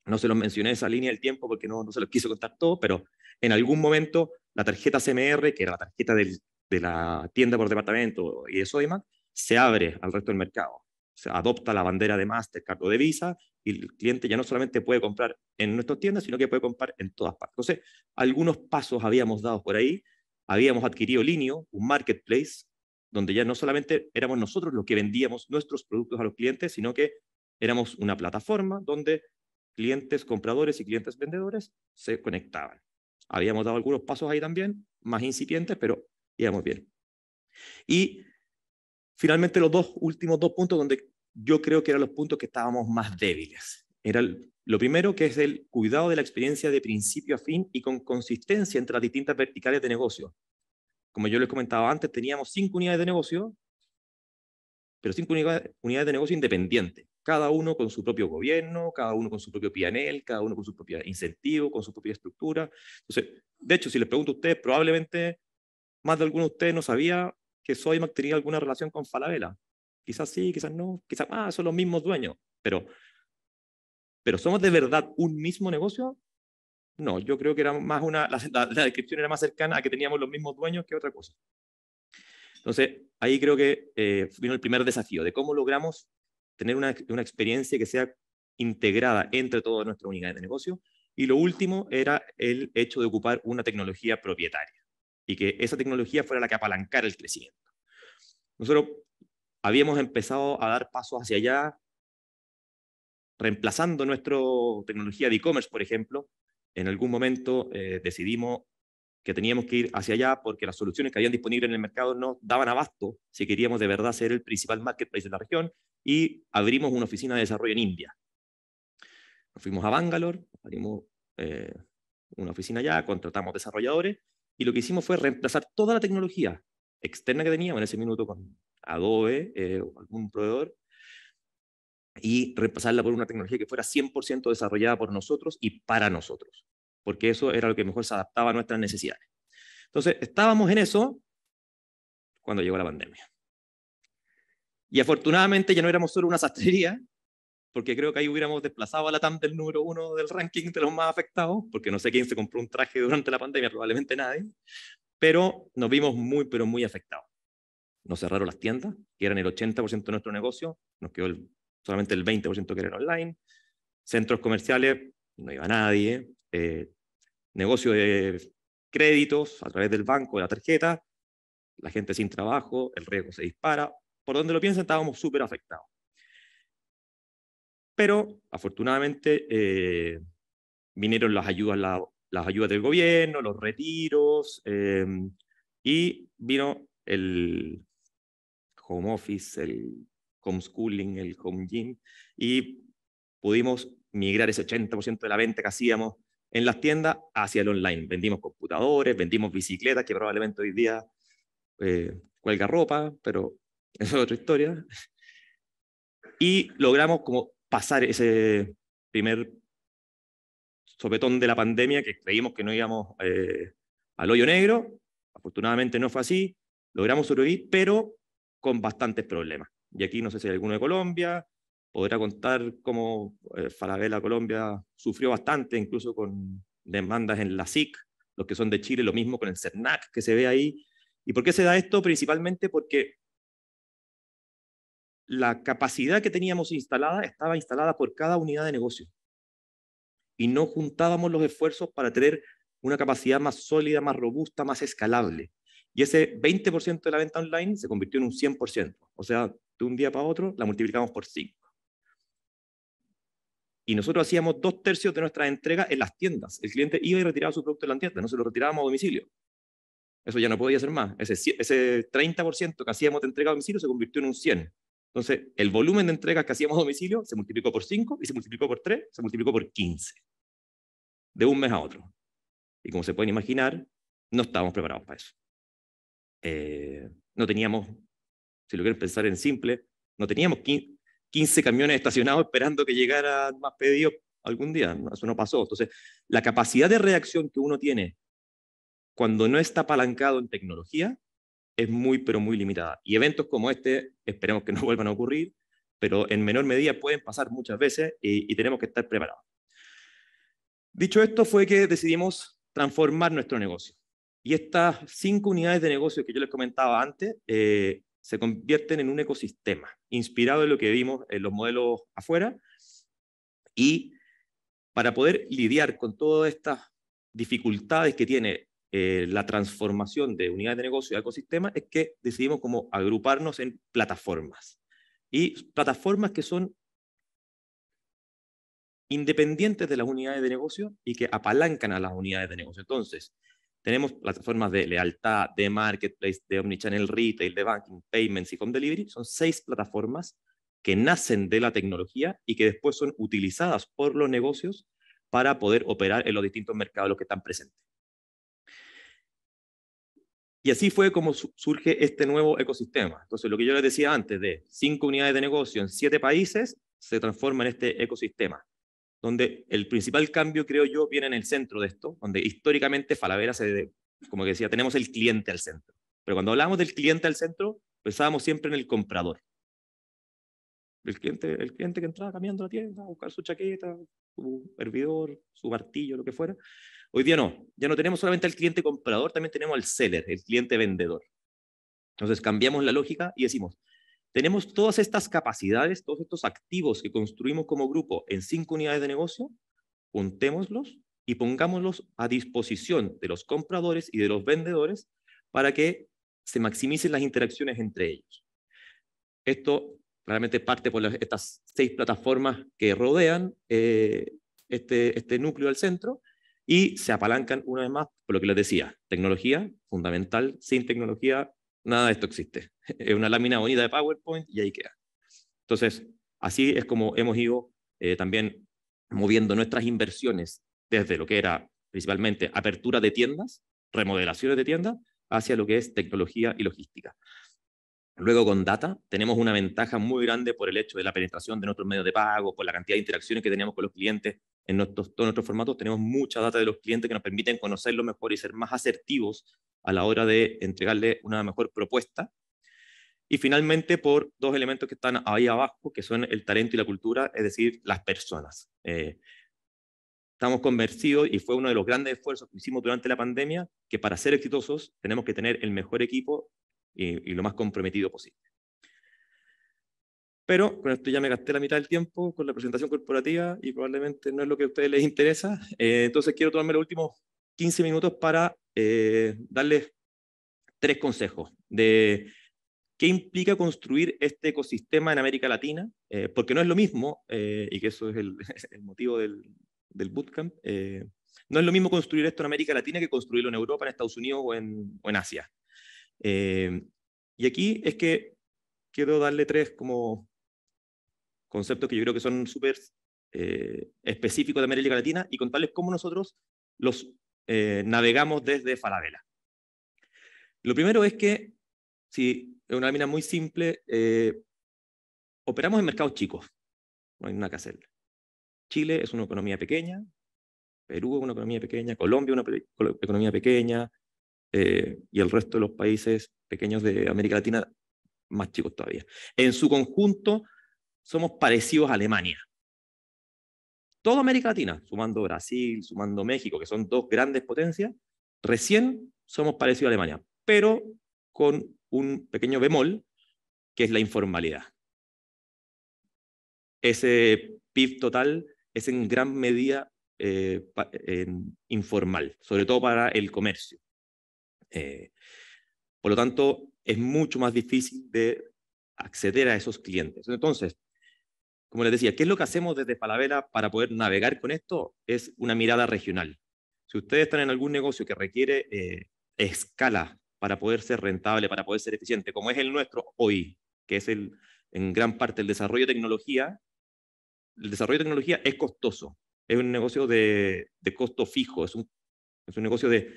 No se los mencioné esa línea del tiempo porque no, no se los quiso contar todo, pero en algún momento la tarjeta CMR, que era la tarjeta de la tienda por departamento y de Sodimac, se abre al resto del mercado se adopta la bandera de Mastercard o de Visa y el cliente ya no solamente puede comprar en nuestras tiendas, sino que puede comprar en todas partes. Entonces, algunos pasos habíamos dado por ahí. Habíamos adquirido Linio, un marketplace, donde ya no solamente éramos nosotros los que vendíamos nuestros productos a los clientes, sino que éramos una plataforma donde clientes compradores y clientes vendedores se conectaban. Habíamos dado algunos pasos ahí también, más incipientes, pero íbamos bien. Y finalmente los dos últimos dos puntos donde yo creo que eran los puntos que estábamos más débiles. Era lo primero que es el cuidado de la experiencia de principio a fin y con consistencia entre las distintas verticales de negocio. Como yo les comentaba antes, teníamos cinco unidades de negocio, pero cinco unidades de negocio independientes, cada uno con su propio gobierno, cada uno con su propio PNL, cada uno con su propio incentivo, con su propia estructura. Entonces, de hecho, si les pregunto a ustedes, probablemente más de alguno de ustedes no sabía que Soymac tenía alguna relación con Falabella. Quizás sí, quizás no, quizás ah, son los mismos dueños, pero, pero ¿somos de verdad un mismo negocio? No, yo creo que era más una, la, descripción era más cercana a que teníamos los mismos dueños que otra cosa. Entonces, ahí creo que eh, vino el primer desafío de cómo logramos tener una, una experiencia que sea integrada entre todas nuestras unidades de negocio. Y lo último era el hecho de ocupar una tecnología propietaria y que esa tecnología fuera la que apalancara el crecimiento. Nosotros habíamos empezado a dar pasos hacia allá, reemplazando nuestra tecnología de e-commerce, por ejemplo. En algún momento eh, decidimos que teníamos que ir hacia allá porque las soluciones que habían disponible en el mercado no daban abasto si queríamos de verdad ser el principal marketplace de la región y abrimos una oficina de desarrollo en India. Nos fuimos a Bangalore, abrimos eh, una oficina allá, contratamos desarrolladores y lo que hicimos fue reemplazar toda la tecnología externa que teníamos en ese minuto con Adobe eh, o algún proveedor y reemplazarla por una tecnología que fuera 100% desarrollada por nosotros y para nosotros, porque eso era lo que mejor se adaptaba a nuestras necesidades. Entonces, estábamos en eso cuando llegó la pandemia. Y afortunadamente ya no éramos solo una sastrería, porque creo que ahí hubiéramos desplazado a la TAM del número uno del ranking de los más afectados, porque no sé quién se compró un traje durante la pandemia, probablemente nadie, pero nos vimos muy, pero muy afectados. Nos cerraron las tiendas, que eran el 80% de nuestro negocio, nos quedó solamente el 20% que era online, centros comerciales, no iba nadie, eh, negocio de créditos a través del banco, de la tarjeta, la gente sin trabajo, el riesgo se dispara. Por donde lo piensen, estábamos súper afectados. Pero afortunadamente eh, vinieron las ayudas, las ayudas del gobierno, los retiros, eh, y vino el home office, el homeschooling, el home gym, y pudimos migrar ese 80% de la venta que hacíamos en las tiendas hacia el online. Vendimos computadores, vendimos bicicletas, que probablemente hoy día eh, cuelga ropa, pero eso es otra historia. Y logramos como pasar ese primer sopetón de la pandemia que creímos que no íbamos eh, al hoyo negro. Afortunadamente no fue así, logramos sobrevivir, pero con bastantes problemas. Y aquí no sé si hay alguno de Colombia podrá contar cómo eh, Falabella Colombia sufrió bastante, incluso con demandas en la SIC, los que son de Chile, lo mismo con el CERNAC que se ve ahí. ¿Y por qué se da esto? Principalmente porque la capacidad que teníamos instalada estaba instalada por cada unidad de negocio. Y no juntábamos los esfuerzos para tener una capacidad más sólida, más robusta, más escalable. Y ese 20% de la venta online se convirtió en un 100%. O sea, de un día para otro la multiplicamos por 5. Y nosotros hacíamos dos tercios de nuestra entrega en las tiendas. El cliente iba y retiraba su producto de la tienda, no se lo retirábamos a domicilio. Eso ya no podía ser más. Ese, ese 30% que hacíamos de entrega a domicilio se convirtió en un 100%. Entonces, el volumen de entregas que hacíamos a domicilio se multiplicó por 5 y se multiplicó por 3, se multiplicó por 15, de un mes a otro. Y como se pueden imaginar, no estábamos preparados para eso. Eh, no teníamos, si lo quieren pensar en simple, no teníamos 15 camiones estacionados esperando que llegaran más pedidos algún día. Eso no pasó. Entonces, la capacidad de reacción que uno tiene cuando no está apalancado en tecnología es muy, pero muy limitada. Y eventos como este, esperemos que no vuelvan a ocurrir, pero en menor medida pueden pasar muchas veces y, tenemos que estar preparados. Dicho esto, fue que decidimos transformar nuestro negocio. Y estas cinco unidades de negocio que yo les comentaba antes eh, se convierten en un ecosistema inspirado en lo que vimos en los modelos afuera. Y para poder lidiar con todas estas dificultades que tiene eh, la transformación de unidades de negocio a ecosistema es que decidimos como agruparnos en plataformas. Y plataformas que son independientes de las unidades de negocio y que apalancan a las unidades de negocio. Entonces, tenemos plataformas de lealtad, de marketplace, de omnichannel retail, de banking, payments y home delivery. Son seis plataformas que nacen de la tecnología y que después son utilizadas por los negocios para poder operar en los distintos mercados los que están presentes. Y así fue como surge este nuevo ecosistema. Entonces, lo que yo les decía antes, de cinco unidades de negocio en siete países, se transforma en este ecosistema, donde el principal cambio, creo yo, viene en el centro de esto, donde históricamente Falavera se, como que decía, tenemos el cliente al centro. Pero cuando hablamos del cliente al centro, pensábamos siempre en el comprador. El cliente, el cliente que entraba caminando la tienda a buscar su chaqueta, su hervidor, su martillo, lo que fuera. Hoy día no. Ya no tenemos solamente al cliente comprador, también tenemos al seller, el cliente vendedor. Entonces cambiamos la lógica y decimos, tenemos todas estas capacidades, todos estos activos que construimos como grupo en cinco unidades de negocio, juntémoslos y pongámoslos a disposición de los compradores y de los vendedores para que se maximicen las interacciones entre ellos. Esto realmente parte por estas seis plataformas que rodean eh, este, este, núcleo del centro y se apalancan una vez más por lo que les decía, tecnología fundamental, sin tecnología nada de esto existe. Es una lámina bonita de PowerPoint y ahí queda. Entonces, así es como hemos ido eh, también moviendo nuestras inversiones desde lo que era principalmente apertura de tiendas, remodelaciones de tiendas, hacia lo que es tecnología y logística. Luego con data tenemos una ventaja muy grande por el hecho de la penetración de nuestros medios de pago, por la cantidad de interacciones que teníamos con los clientes. En nuestros, todos nuestros formatos tenemos mucha data de los clientes que nos permiten conocerlos mejor y ser más asertivos a la hora de entregarle una mejor propuesta. Y finalmente por dos elementos que están ahí abajo, que son el talento y la cultura, es decir, las personas. Eh, estamos convencidos y fue uno de los grandes esfuerzos que hicimos durante la pandemia, que para ser exitosos tenemos que tener el mejor equipo y, lo más comprometido posible. Pero con esto ya me gasté la mitad del tiempo con la presentación corporativa y probablemente no es lo que a ustedes les interesa. Eh, entonces quiero tomarme los últimos 15 minutos para eh, darles tres consejos de qué implica construir este ecosistema en América Latina, eh, porque no es lo mismo, y que eso es el, motivo del, bootcamp, no es lo mismo construir esto en América Latina que construirlo en Europa, en Estados Unidos o en Asia. Eh, y aquí es que quiero darle tres como conceptos que yo creo que son súper eh, específicos de América Latina y contarles cómo nosotros los eh, navegamos desde Falabella. Lo primero es que, si es una mina muy simple, operamos en mercados chicos, no hay nada que hacer. Chile es una economía pequeña, Perú es una economía pequeña, Colombia es una economía pequeña, eh, y el resto de los países pequeños de América Latina más chicos todavía. En su conjunto, somos parecidos a Alemania. Toda América Latina, sumando Brasil, sumando México, que son dos grandes potencias, recién somos parecidos a Alemania, pero con un pequeño bemol, que es la informalidad. Ese PIB total es en gran medida eh, informal, sobre todo para el comercio. Eh, por lo tanto, es mucho más difícil de acceder a esos clientes. Entonces, como les decía, ¿qué es lo que hacemos desde Palavera para poder navegar con esto? Es una mirada regional. Si ustedes están en algún negocio que requiere eh, escala para poder ser rentable, para poder ser eficiente, como es el nuestro hoy, que es el, en gran parte el desarrollo de tecnología, el desarrollo de tecnología es costoso, es un negocio de, de costo fijo, es un, es un negocio de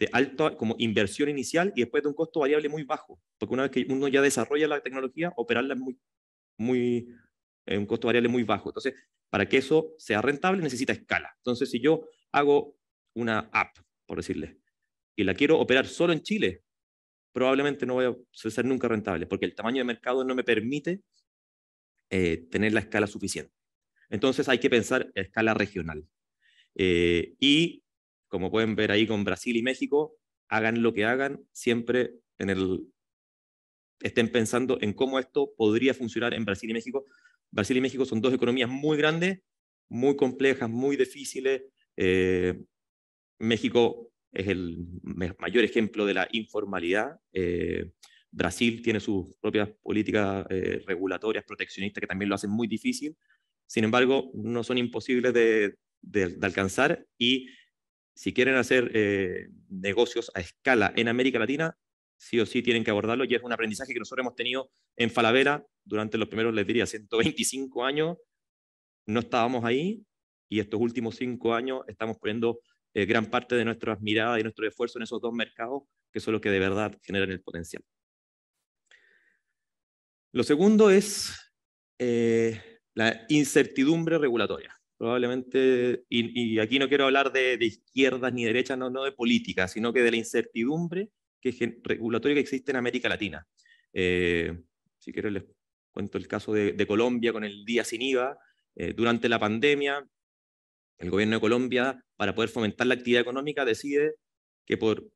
de alta como inversión inicial y después de un costo variable muy bajo, porque una vez que uno ya desarrolla la tecnología, operarla es muy, muy, en eh, un costo variable muy bajo. Entonces, para que eso sea rentable necesita escala. Entonces, si yo hago una app, por decirle, y la quiero operar solo en Chile, probablemente no voy a ser nunca rentable, porque el tamaño de mercado no me permite eh, tener la escala suficiente. Entonces hay que pensar a escala regional. Eh, y como pueden ver ahí con Brasil y México, hagan lo que hagan, siempre estén pensando en cómo esto podría funcionar en Brasil y México. Brasil y México son dos economías muy grandes, muy complejas, muy difíciles. Eh, México es el mayor ejemplo de la informalidad. Eh, Brasil tiene sus propias políticas eh, regulatorias, proteccionistas, que también lo hacen muy difícil. Sin embargo, no son imposibles de, de alcanzar y si quieren hacer eh, negocios a escala en América Latina, sí o sí tienen que abordarlo y es un aprendizaje que nosotros hemos tenido en Falavera durante los primeros, les diría, 125 años, no estábamos ahí y estos últimos cinco años estamos poniendo eh, gran parte de nuestras miradas y nuestro esfuerzo en esos dos mercados que son los que de verdad generan el potencial. Lo segundo es eh, la incertidumbre regulatoria probablemente, y, aquí no quiero hablar de, izquierdas ni derechas, no, de política, sino que de la incertidumbre que, regulatoria que existe en América Latina. Eh, si quiero les cuento el caso de, Colombia con el día sin IVA. Eh, durante la pandemia, el gobierno de Colombia, para poder fomentar la actividad económica, decide que por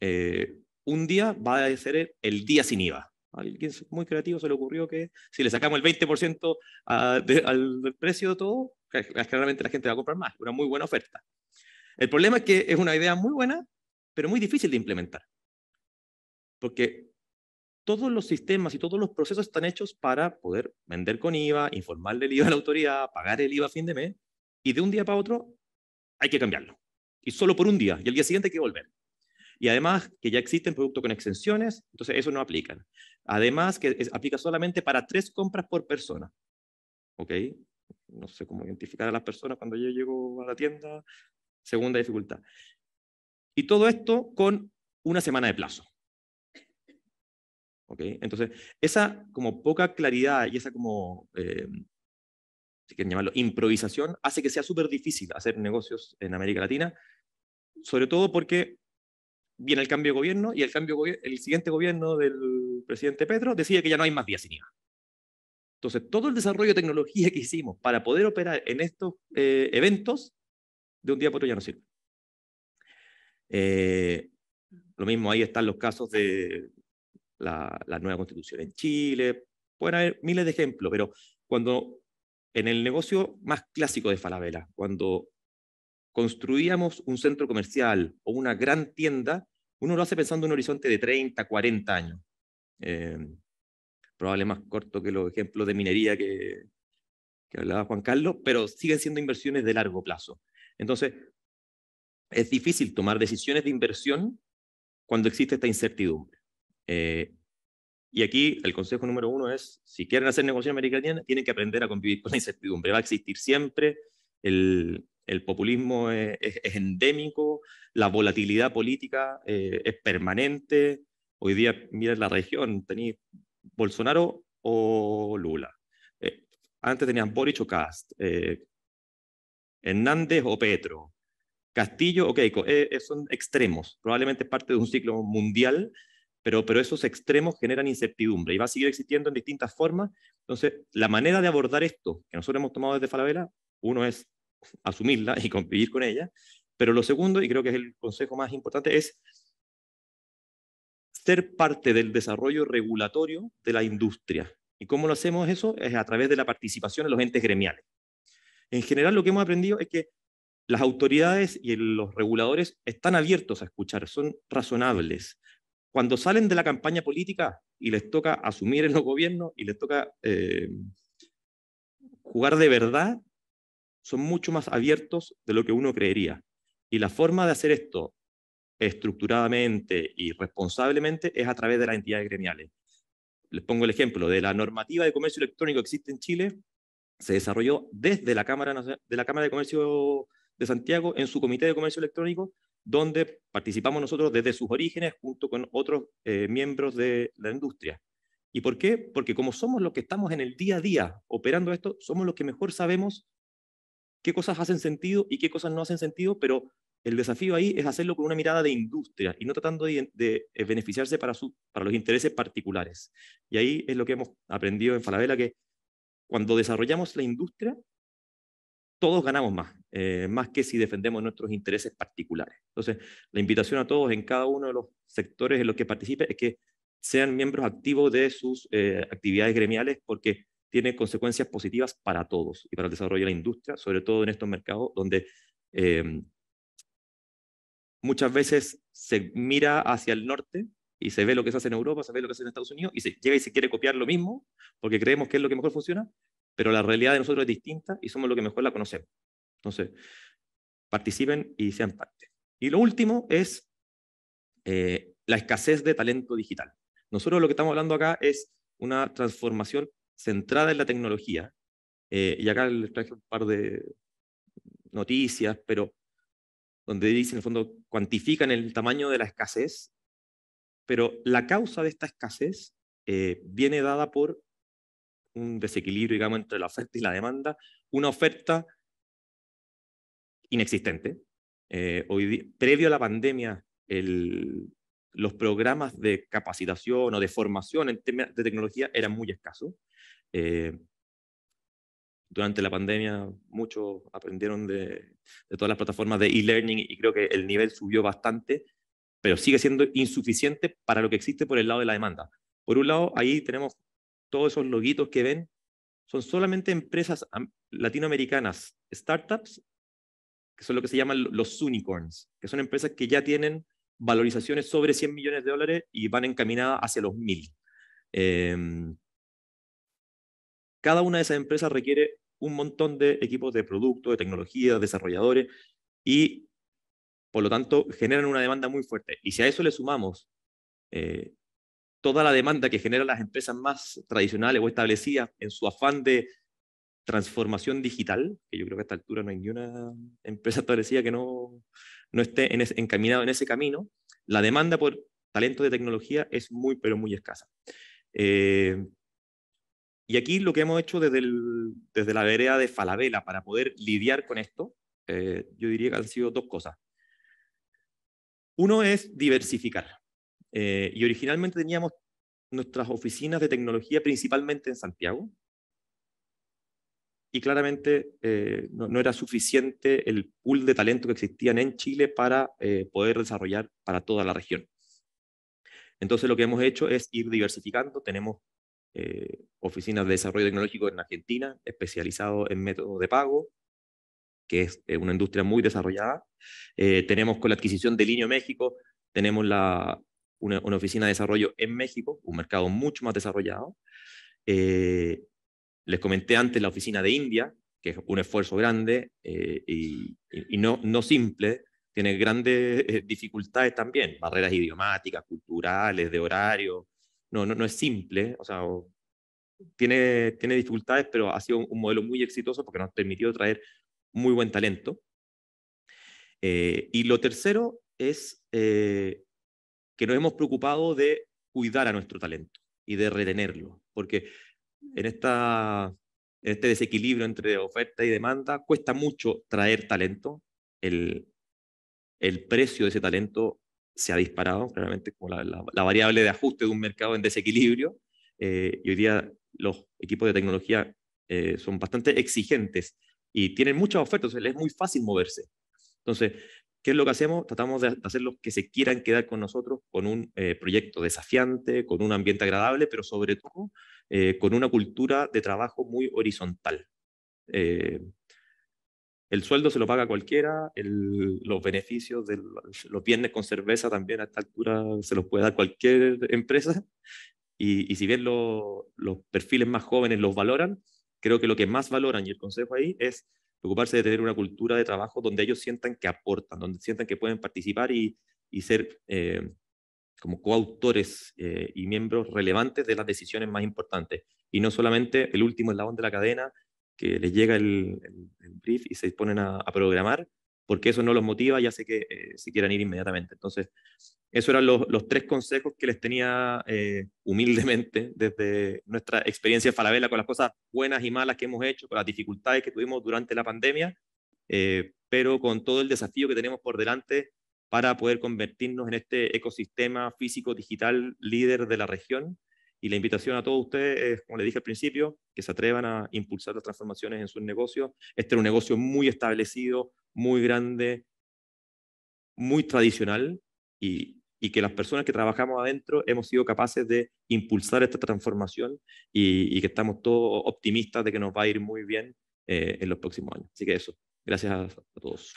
eh, un día va a ser el día sin IVA alguien muy creativo se le ocurrió que si le sacamos el 20% al precio de todo, claramente la gente va a comprar más. Una muy buena oferta. El problema es que es una idea muy buena, pero muy difícil de implementar. Porque todos los sistemas y todos los procesos están hechos para poder vender con IVA, informarle el IVA a la autoridad, pagar el IVA a fin de mes, y de un día para otro hay que cambiarlo. Y solo por un día, y el día siguiente hay que volver. Y además que ya existen productos con exenciones, entonces eso no aplica. Además que aplica solamente para tres compras por persona. ¿Ok? No sé cómo identificar a las personas cuando yo llego a la tienda. Segunda dificultad. Y todo esto con una semana de plazo. ¿Ok? Entonces, esa como poca claridad y esa como... Eh, si quieren llamarlo, improvisación, hace que sea súper difícil hacer negocios en América Latina, sobre todo porque viene el cambio de gobierno y el, cambio, el siguiente gobierno del presidente Pedro decide que ya no hay más vías sin IVA. Entonces, todo el desarrollo de tecnología que hicimos para poder operar en estos eh, eventos, de un día para otro ya no sirve. Eh, lo mismo, ahí están los casos de la, la nueva constitución en Chile. Pueden haber miles de ejemplos, pero cuando en el negocio más clásico de Falabella, cuando construíamos un centro comercial o una gran tienda, uno lo hace pensando en un horizonte de 30, 40 años. Em, Probablemente más corto que los ejemplos de minería que, hablaba Juan Carlos, pero siguen siendo inversiones de largo plazo. Entonces, es difícil tomar decisiones de inversión cuando existe esta incertidumbre. Eh, y aquí el consejo número uno es, si quieren hacer negocio en tienen que aprender a convivir con la incertidumbre. Va a existir siempre el, el populismo es, endémico, la volatilidad política eh, es permanente. Hoy día, mira la región, tenéis Bolsonaro o Lula. Eh, antes tenían Boric o Cast, eh, Hernández o Petro, Castillo o Keiko. son extremos, probablemente es parte de un ciclo mundial, pero, pero, esos extremos generan incertidumbre y va a seguir existiendo en distintas formas. Entonces, la manera de abordar esto que nosotros hemos tomado desde Falabella, uno es asumirla y convivir con ella. Pero lo segundo, y creo que es el consejo más importante, es ser parte del desarrollo regulatorio de la industria. ¿Y cómo lo hacemos eso? Es a través de la participación en los entes gremiales. En general, lo que hemos aprendido es que las autoridades y los reguladores están abiertos a escuchar, son razonables. Cuando salen de la campaña política y les toca asumir en los gobiernos y les toca eh, jugar de verdad, son mucho más abiertos de lo que uno creería. Y la forma de hacer esto estructuradamente y responsablemente es a través de las entidades gremiales. Les pongo el ejemplo de la normativa de comercio electrónico que existe en Chile, se desarrolló desde la Cámara, de la Cámara de Comercio de Santiago en su Comité de Comercio Electrónico, donde participamos nosotros desde sus orígenes junto con otros eh, miembros de la industria. ¿Y por qué? Porque como somos los que estamos en el día a día operando esto, somos los que mejor sabemos qué cosas hacen sentido y qué cosas no hacen sentido, pero el desafío ahí es hacerlo con una mirada de industria y no tratando de, eh, beneficiarse para, para los intereses particulares. Y ahí es lo que hemos aprendido en Falabella, que cuando desarrollamos la industria, todos ganamos más, eh, más que si defendemos nuestros intereses particulares. Entonces, la invitación a todos en cada uno de los sectores en los que participe es que sean miembros activos de sus eh, actividades gremiales, porque tiene consecuencias positivas para todos y para el desarrollo de la industria, sobre todo en estos mercados donde em, muchas veces se mira hacia el norte y se ve lo que se hace en Europa, se ve lo que se hace en Estados Unidos y se llega y se quiere copiar lo mismo porque creemos que es lo que mejor funciona, pero la realidad de nosotros es distinta y somos lo que mejor la conocemos. Entonces, participen y sean parte. Y lo último es eh, la escasez de talento digital. Nosotros lo que estamos hablando acá es una transformación centrada en la tecnología, eh, y acá les traje un par de noticias, pero donde dicen, en el fondo, cuantifican el tamaño de la escasez, pero la causa de esta escasez eh, viene dada por un desequilibrio, digamos, entre la oferta y la demanda, una oferta inexistente. Eh, previo a la pandemia, el los programas de capacitación o de formación en temas de tecnología eran muy escasos. Eh, durante la pandemia muchos aprendieron de, de todas las plataformas de e-learning y creo que el nivel subió bastante, pero sigue siendo insuficiente para lo que existe por el lado de la demanda. Por un lado, ahí tenemos todos esos loguitos que ven, son solamente empresas latinoamericanas, startups, que son lo que se llaman los unicorns, que son empresas que ya tienen valorizaciones sobre 100 millones de dólares y van encaminadas hacia los 1000. Em, cada una de esas empresas requiere un montón de equipos de producto, de tecnología, desarrolladores y por lo tanto generan una demanda muy fuerte. Y si a eso le sumamos eh, toda la demanda que generan las empresas más tradicionales o establecidas en su afán de transformación digital, que yo creo que a esta altura no hay ninguna empresa establecida que no, no esté encaminado en ese camino, la demanda por talento de tecnología es muy, pero muy escasa. Eh, y aquí lo que hemos hecho desde, desde la vereda de Falabella para poder lidiar con esto, eh, yo diría que han sido dos cosas. Uno es diversificar. Eh, y originalmente teníamos nuestras oficinas de tecnología principalmente en Santiago, y claramente eh, no, era suficiente el pool de talento que existían en Chile para eh, poder desarrollar para toda la región. Entonces lo que hemos hecho es ir diversificando. Tenemos eh, oficinas de desarrollo tecnológico en Argentina, especializado en métodos de pago, que es una industria muy desarrollada. tenemos con la adquisición de Linio México, tenemos la, una, una, oficina de desarrollo en México, un mercado mucho más desarrollado. Les comenté antes la oficina de India, que es un esfuerzo grande eh, y, no, simple, tiene grandes eh, dificultades también, barreras idiomáticas, culturales, de horario. No, no, no es simple, o sea, tiene, tiene dificultades, pero ha sido un, modelo muy exitoso porque nos ha permitido traer muy buen talento. Eh, y lo tercero es que nos hemos preocupado de cuidar a nuestro talento y de retenerlo, porque en, esta, este desequilibrio entre oferta y demanda, cuesta mucho traer talento. El, el precio de ese talento se ha disparado, claramente, como la, la, variable de ajuste de un mercado en desequilibrio. Eh, y hoy día los equipos de tecnología eh, son bastante exigentes y tienen muchas ofertas, es muy fácil moverse. Entonces, ¿qué es lo que hacemos? Tratamos de hacerlos que se quieran quedar con nosotros, con un eh, proyecto desafiante, con un ambiente agradable, pero sobre todo eh, con una cultura de trabajo muy horizontal. Eh, el sueldo se lo paga cualquiera, los beneficios de los viernes con cerveza también a esta altura se los puede dar cualquier empresa. Y, si bien los perfiles más jóvenes los valoran, creo que lo que más valoran y el consejo ahí es preocuparse de tener una cultura de trabajo donde ellos sientan que aportan, donde sientan que pueden participar y, ser eh, como coautores eh, y miembros relevantes de las decisiones más importantes. Y no solamente el último eslabón de la cadena, que les llega el, brief y se disponen a, programar, porque eso no los motiva, y hace que eh, se quieran ir inmediatamente. Entonces, esos eran los, tres consejos que les tenía eh, humildemente desde nuestra experiencia en Falabella con las cosas buenas y malas que hemos hecho, con las dificultades que tuvimos durante la pandemia, eh, pero con todo el desafío que tenemos por delante para poder convertirnos en este ecosistema físico digital líder de la región. Y la invitación a todos ustedes es, como les dije al principio, que se atrevan a impulsar las transformaciones en sus negocios. Este es un negocio muy establecido, muy grande, muy tradicional y, que las personas que trabajamos adentro hemos sido capaces de impulsar esta transformación y, que estamos todos optimistas de que nos va a ir muy bien eh, en los próximos años. Así que eso, gracias a todos.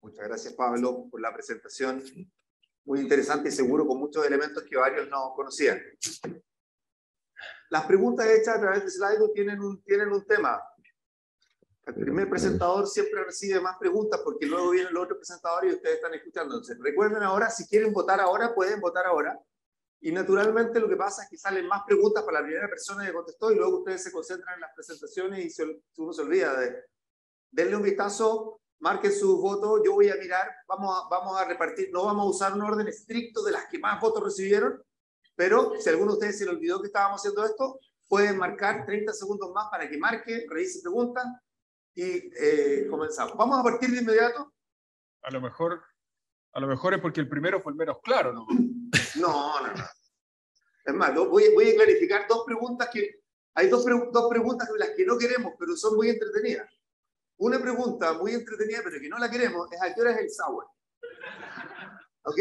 Muchas gracias, Pablo, por la presentación. Muy interesante y seguro con muchos elementos que varios no conocían. Las preguntas hechas a través de Slido tienen un, tienen un tema. El primer presentador siempre recibe más preguntas porque luego viene el otro presentador y ustedes están escuchando. recuerden ahora, si quieren votar ahora, pueden votar ahora. Y naturalmente lo que pasa es que salen más preguntas para la primera persona que contestó y luego ustedes se concentran en las presentaciones y se, uno se olvida de... Denle un vistazo, marquen sus votos, yo voy a mirar, vamos a, repartir, no vamos a usar un orden estricto de las que más votos recibieron, pero si alguno de ustedes se le olvidó que estábamos haciendo esto, pueden marcar 30 segundos más para que marque, revise preguntas y eh, comenzamos. Vamos a partir de inmediato. A lo mejor, a lo mejor es porque el primero fue el menos claro, ¿no? No, no, no. Es más, voy, a clarificar dos preguntas que... Hay dos, dos preguntas de las que no queremos, pero son muy entretenidas. Una pregunta muy entretenida, pero que no la queremos, es a qué hora es el sour. ¿Ok?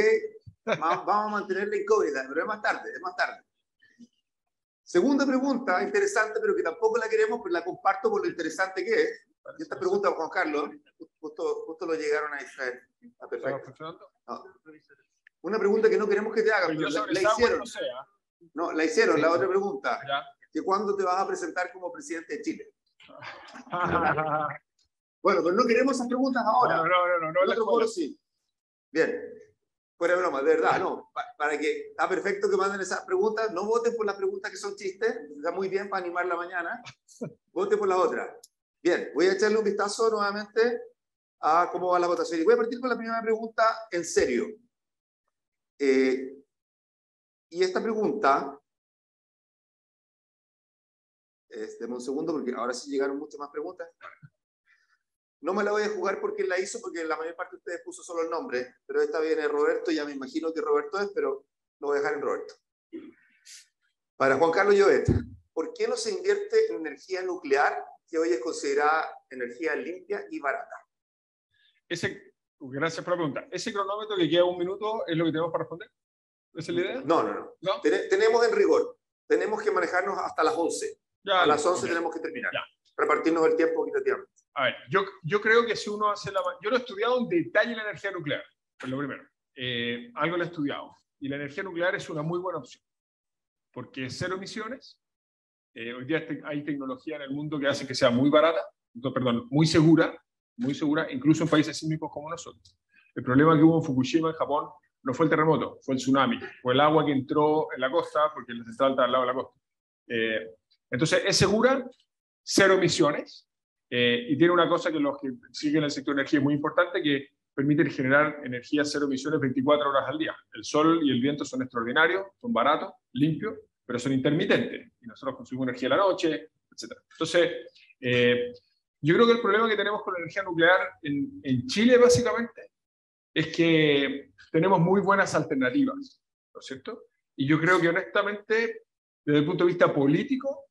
Vamos a mantenerla la incógnita, pero es más tarde, es más tarde. Segunda pregunta, interesante, pero que tampoco la queremos, pero la comparto por lo interesante que es. esta pregunta, Juan Carlos, justo, justo lo llegaron a Israel. Ah, perfecto. No. Una pregunta que no queremos que te hagan, pero, la, hicieron. ¿ah? No, la hicieron, la otra pregunta. ¿Que cuándo te vas a presentar como presidente de Chile? bueno, pues no queremos esas preguntas ahora. No, no, no, no. no sí. Bien. Fuera de broma, de verdad, no. para que está perfecto que manden esas preguntas. No voten por las preguntas que son chistes. Está muy bien para animar la mañana. Voten por la otra. Bien, voy a echarle un vistazo nuevamente a cómo va la votación. Y voy a partir con la primera pregunta en serio. Eh, y esta pregunta, este, un segundo porque ahora sí llegaron muchas más preguntas. No me la voy a jugar porque la hizo, porque la mayor parte de ustedes puso solo el nombre, pero esta viene Roberto, ya me imagino que Roberto es, pero lo voy a dejar en Roberto. Para Juan Carlos Llobet, ¿por qué no se invierte en energía nuclear que hoy es considerada energía limpia y barata? Ese, Gracias por la pregunta. ¿Ese cronómetro que queda un minuto es lo que tenemos para responder? ¿Es la idea? No, no, no. tenemos en rigor. Tenemos que manejarnos hasta las 11. Ya, a las 11 tenemos que terminar. Repartirnos el tiempo equitativamente. A ver, yo, yo creo que si uno hace la... Yo lo he estudiado en detalle la energía nuclear, Por lo primero. Eh, algo lo he estudiado. Y la energía nuclear es una muy buena opción. Porque cero emisiones. Eh, hoy día hay tecnología en el mundo que hace que sea muy barata, perdón, muy segura, muy segura, incluso en países sísmicos como nosotros. El problema que hubo en Fukushima, en Japón, no fue el terremoto, fue el tsunami, fue el agua que entró en la costa, porque el central está al lado de la costa. Eh, entonces, es segura, cero emisiones, eh, y tiene una cosa que los que siguen el sector de energía es muy importante, que permite generar energía cero emisiones 24 horas al día. El sol y el viento son extraordinarios, son baratos, limpios, pero son intermitentes, y nosotros consumimos energía a la noche, etc. Entonces, eh, yo creo que el problema que tenemos con la energía nuclear en, Chile, básicamente, es que tenemos muy buenas alternativas, ¿no es cierto? Y yo creo que honestamente, desde el punto de vista político,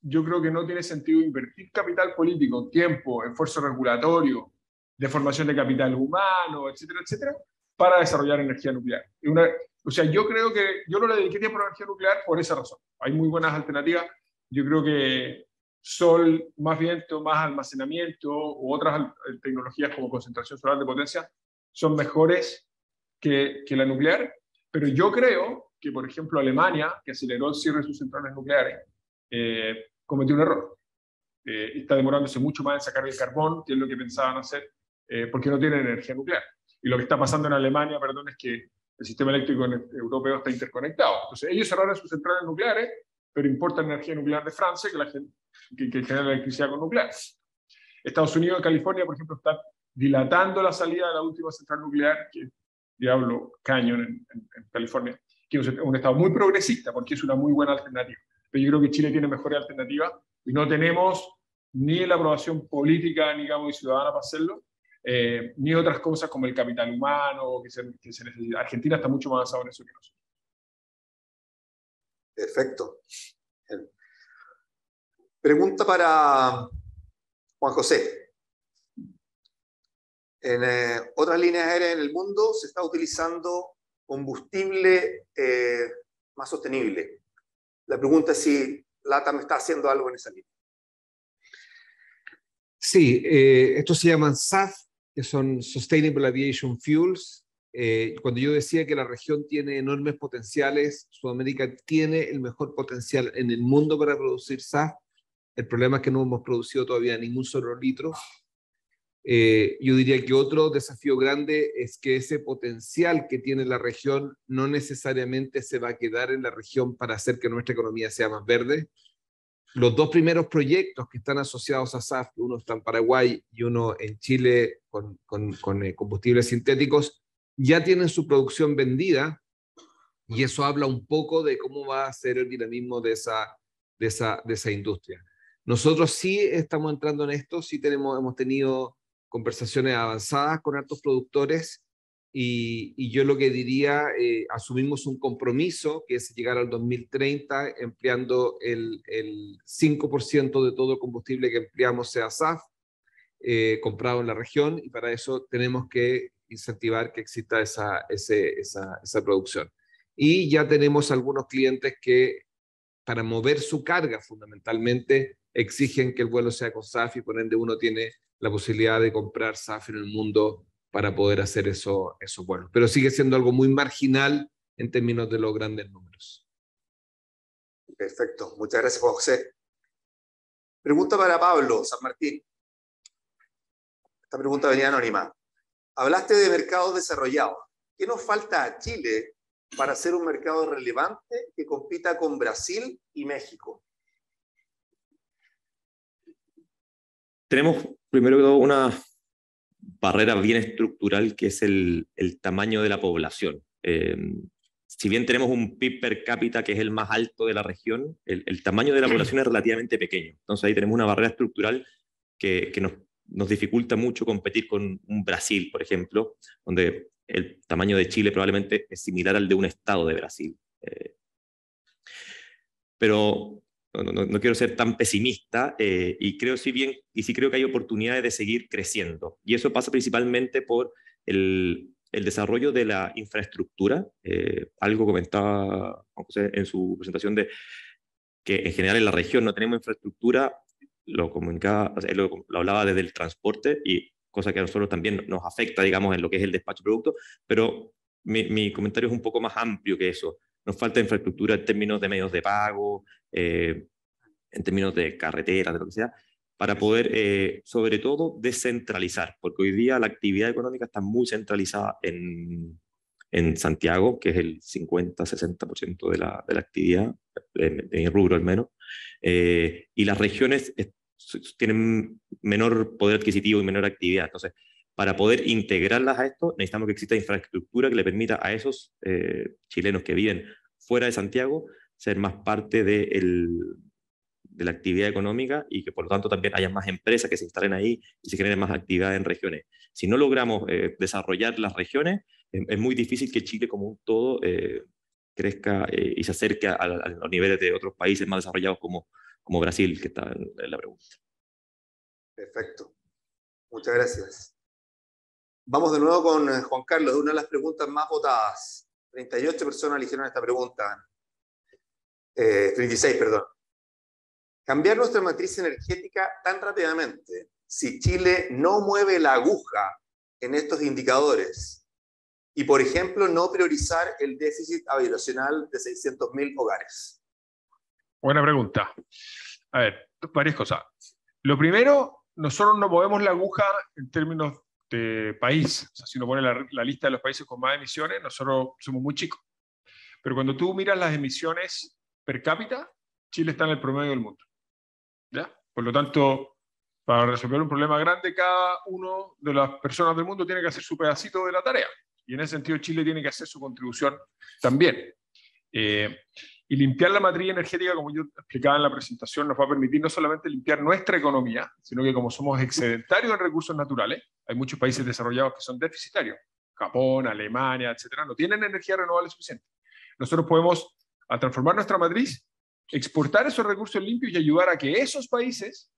yo creo que no tiene sentido invertir capital político, tiempo, esfuerzo regulatorio, de formación de capital humano, etcétera, etcétera, para desarrollar energía nuclear. Una, o sea, yo creo que yo no le dediqué tiempo a la energía nuclear por esa razón. Hay muy buenas alternativas. Yo creo que sol, más viento, más almacenamiento u otras eh, tecnologías como concentración solar de potencia son mejores que, la nuclear. Pero yo creo que, por ejemplo, Alemania, que aceleró el cierre de sus centrales nucleares, eh, cometió un error. Eh, está demorándose mucho más en sacar el carbón, que es lo que pensaban hacer, porque no tienen energía nuclear. Y lo que está pasando en Alemania, perdón, es que el sistema eléctrico este, europeo está interconectado. Entonces, ellos cerraron sus centrales nucleares, pero importan energía nuclear de Francia, que la, gente, que, genera electricidad con nuclear. Estados Unidos, California, por ejemplo, están dilatando la salida de la última central nuclear, que Diablo cañón en, California, que es un estado muy progresista porque es una muy buena alternativa. Pero yo creo que Chile tiene mejores alternativas y no tenemos ni la aprobación política, digamos, y ciudadana para hacerlo, eh, ni otras cosas como el capital humano se, que se necesita. Argentina está mucho más avanzada en eso que nosotros. Perfecto. Pregunta para Juan José. En eh, otras líneas aéreas en el mundo se está utilizando combustible eh, más sostenible. La pregunta es si LATAM está haciendo algo en esa línea. Sí, eh, estos se llaman SAF, que son Sustainable Aviation Fuels. cuando yo decía que la región tiene enormes potenciales, Sudamérica tiene el mejor potencial en el mundo para producir SAF. El problema es que no hemos producido todavía ningún solo litro. Eh, yo diría que otro desafío grande es que ese potencial que tiene la región no necesariamente se va a quedar en la región para hacer que nuestra economía sea más verde. Los dos primeros proyectos que están asociados a SAF, uno está en Paraguay y uno en Chile con, eh, combustibles sintéticos, ya tienen su producción vendida y eso habla un poco de cómo va a ser el dinamismo de esa, esa, de esa industria. Nosotros sí estamos entrando en esto, sí tenemos, hemos tenido conversaciones avanzadas con altos productores y, yo lo que diría, eh, asumimos un compromiso que es llegar al 2030 empleando el, 5% de todo el combustible que empleamos sea SAF, eh, comprado en la región y para eso tenemos que incentivar que exista esa, esa, esa producción. Y ya tenemos algunos clientes que para mover su carga fundamentalmente exigen que el vuelo sea con SAF y por ende uno tiene la posibilidad de comprar SAF en el mundo para poder hacer eso, esos vuelos. Pero sigue siendo algo muy marginal en términos de los grandes números. Perfecto. Muchas gracias, José. Pregunta para Pablo San Martín. Esta pregunta venía anónima. Hablaste de mercados desarrollados. ¿Qué nos falta a Chile para ser un mercado relevante que compita con Brasil y México? Tenemos primero que todo una barrera bien estructural que es el, tamaño de la población. Em, si bien tenemos un PIB per cápita que es el más alto de la región, el, tamaño de la población es relativamente pequeño. Entonces ahí tenemos una barrera estructural que, nos, dificulta mucho competir con un Brasil, por ejemplo, donde el tamaño de Chile probablemente es similar al de un estado de Brasil. Eh, pero no, quiero ser tan pesimista eh, y creo si bien, y sí creo que hay oportunidades de seguir creciendo. Y eso pasa principalmente por el, desarrollo de la infraestructura, eh, algo comentaba José en su presentación de que en general en la región no tenemos infraestructura, lo comunicaba, hablaba desde el transporte y cosa que a nosotros también nos afecta, digamos, en lo que es el despacho de producto, pero mi comentario es un poco más amplio que eso nos falta infraestructura en términos de medios de pago, eh, en términos de carreteras, de lo que sea, para poder, eh, sobre todo, descentralizar, porque hoy día la actividad económica está muy centralizada en, en Santiago, que es el 50-60% de la, de la actividad, en el rubro al menos, eh, y las regiones tienen menor poder adquisitivo y menor actividad. Entonces, para poder integrarlas a esto, necesitamos que exista infraestructura que le permita a esos chilenos que viven fuera de Santiago, ser más parte de, la actividad económica y que por lo tanto también haya más empresas que se instalen ahí y se genere más actividad en regiones. Si no logramos eh, desarrollar las regiones, es, muy difícil que Chile como un todo eh, crezca eh, y se acerque a, los niveles de otros países más desarrollados como, como Brasil, que está en, la pregunta. Perfecto. Muchas gracias. Vamos de nuevo con Juan Carlos, de una de las preguntas más votadas. 38 personas hicieron esta pregunta. 36, eh, perdón. Cambiar nuestra matriz energética tan rápidamente, si Chile no mueve la aguja en estos indicadores y, por ejemplo, no priorizar el déficit habitacional de 600.000 hogares? Buena pregunta. A ver, varias cosas. Lo primero, nosotros no movemos la aguja en términos este, país. si uno pone la, lista de los países con más emisiones, nosotros somos muy chicos. Pero cuando tú miras las emisiones per cápita, Chile está en el promedio del mundo. ¿ya? Por lo tanto, para resolver un problema grande, cada uno de las personas del mundo tiene que hacer su pedacito de la tarea. Y en ese sentido, Chile tiene que hacer su contribución también. Eh, y limpiar la matriz energética, como yo explicaba en la presentación, nos va a permitir no solamente limpiar nuestra economía, sino que como somos excedentarios en recursos naturales, hay muchos países desarrollados que son deficitarios. Japón, Alemania, etcétera, no tienen energía renovable suficiente. Nosotros podemos, al transformar nuestra matriz, exportar esos recursos limpios y ayudar a que esos países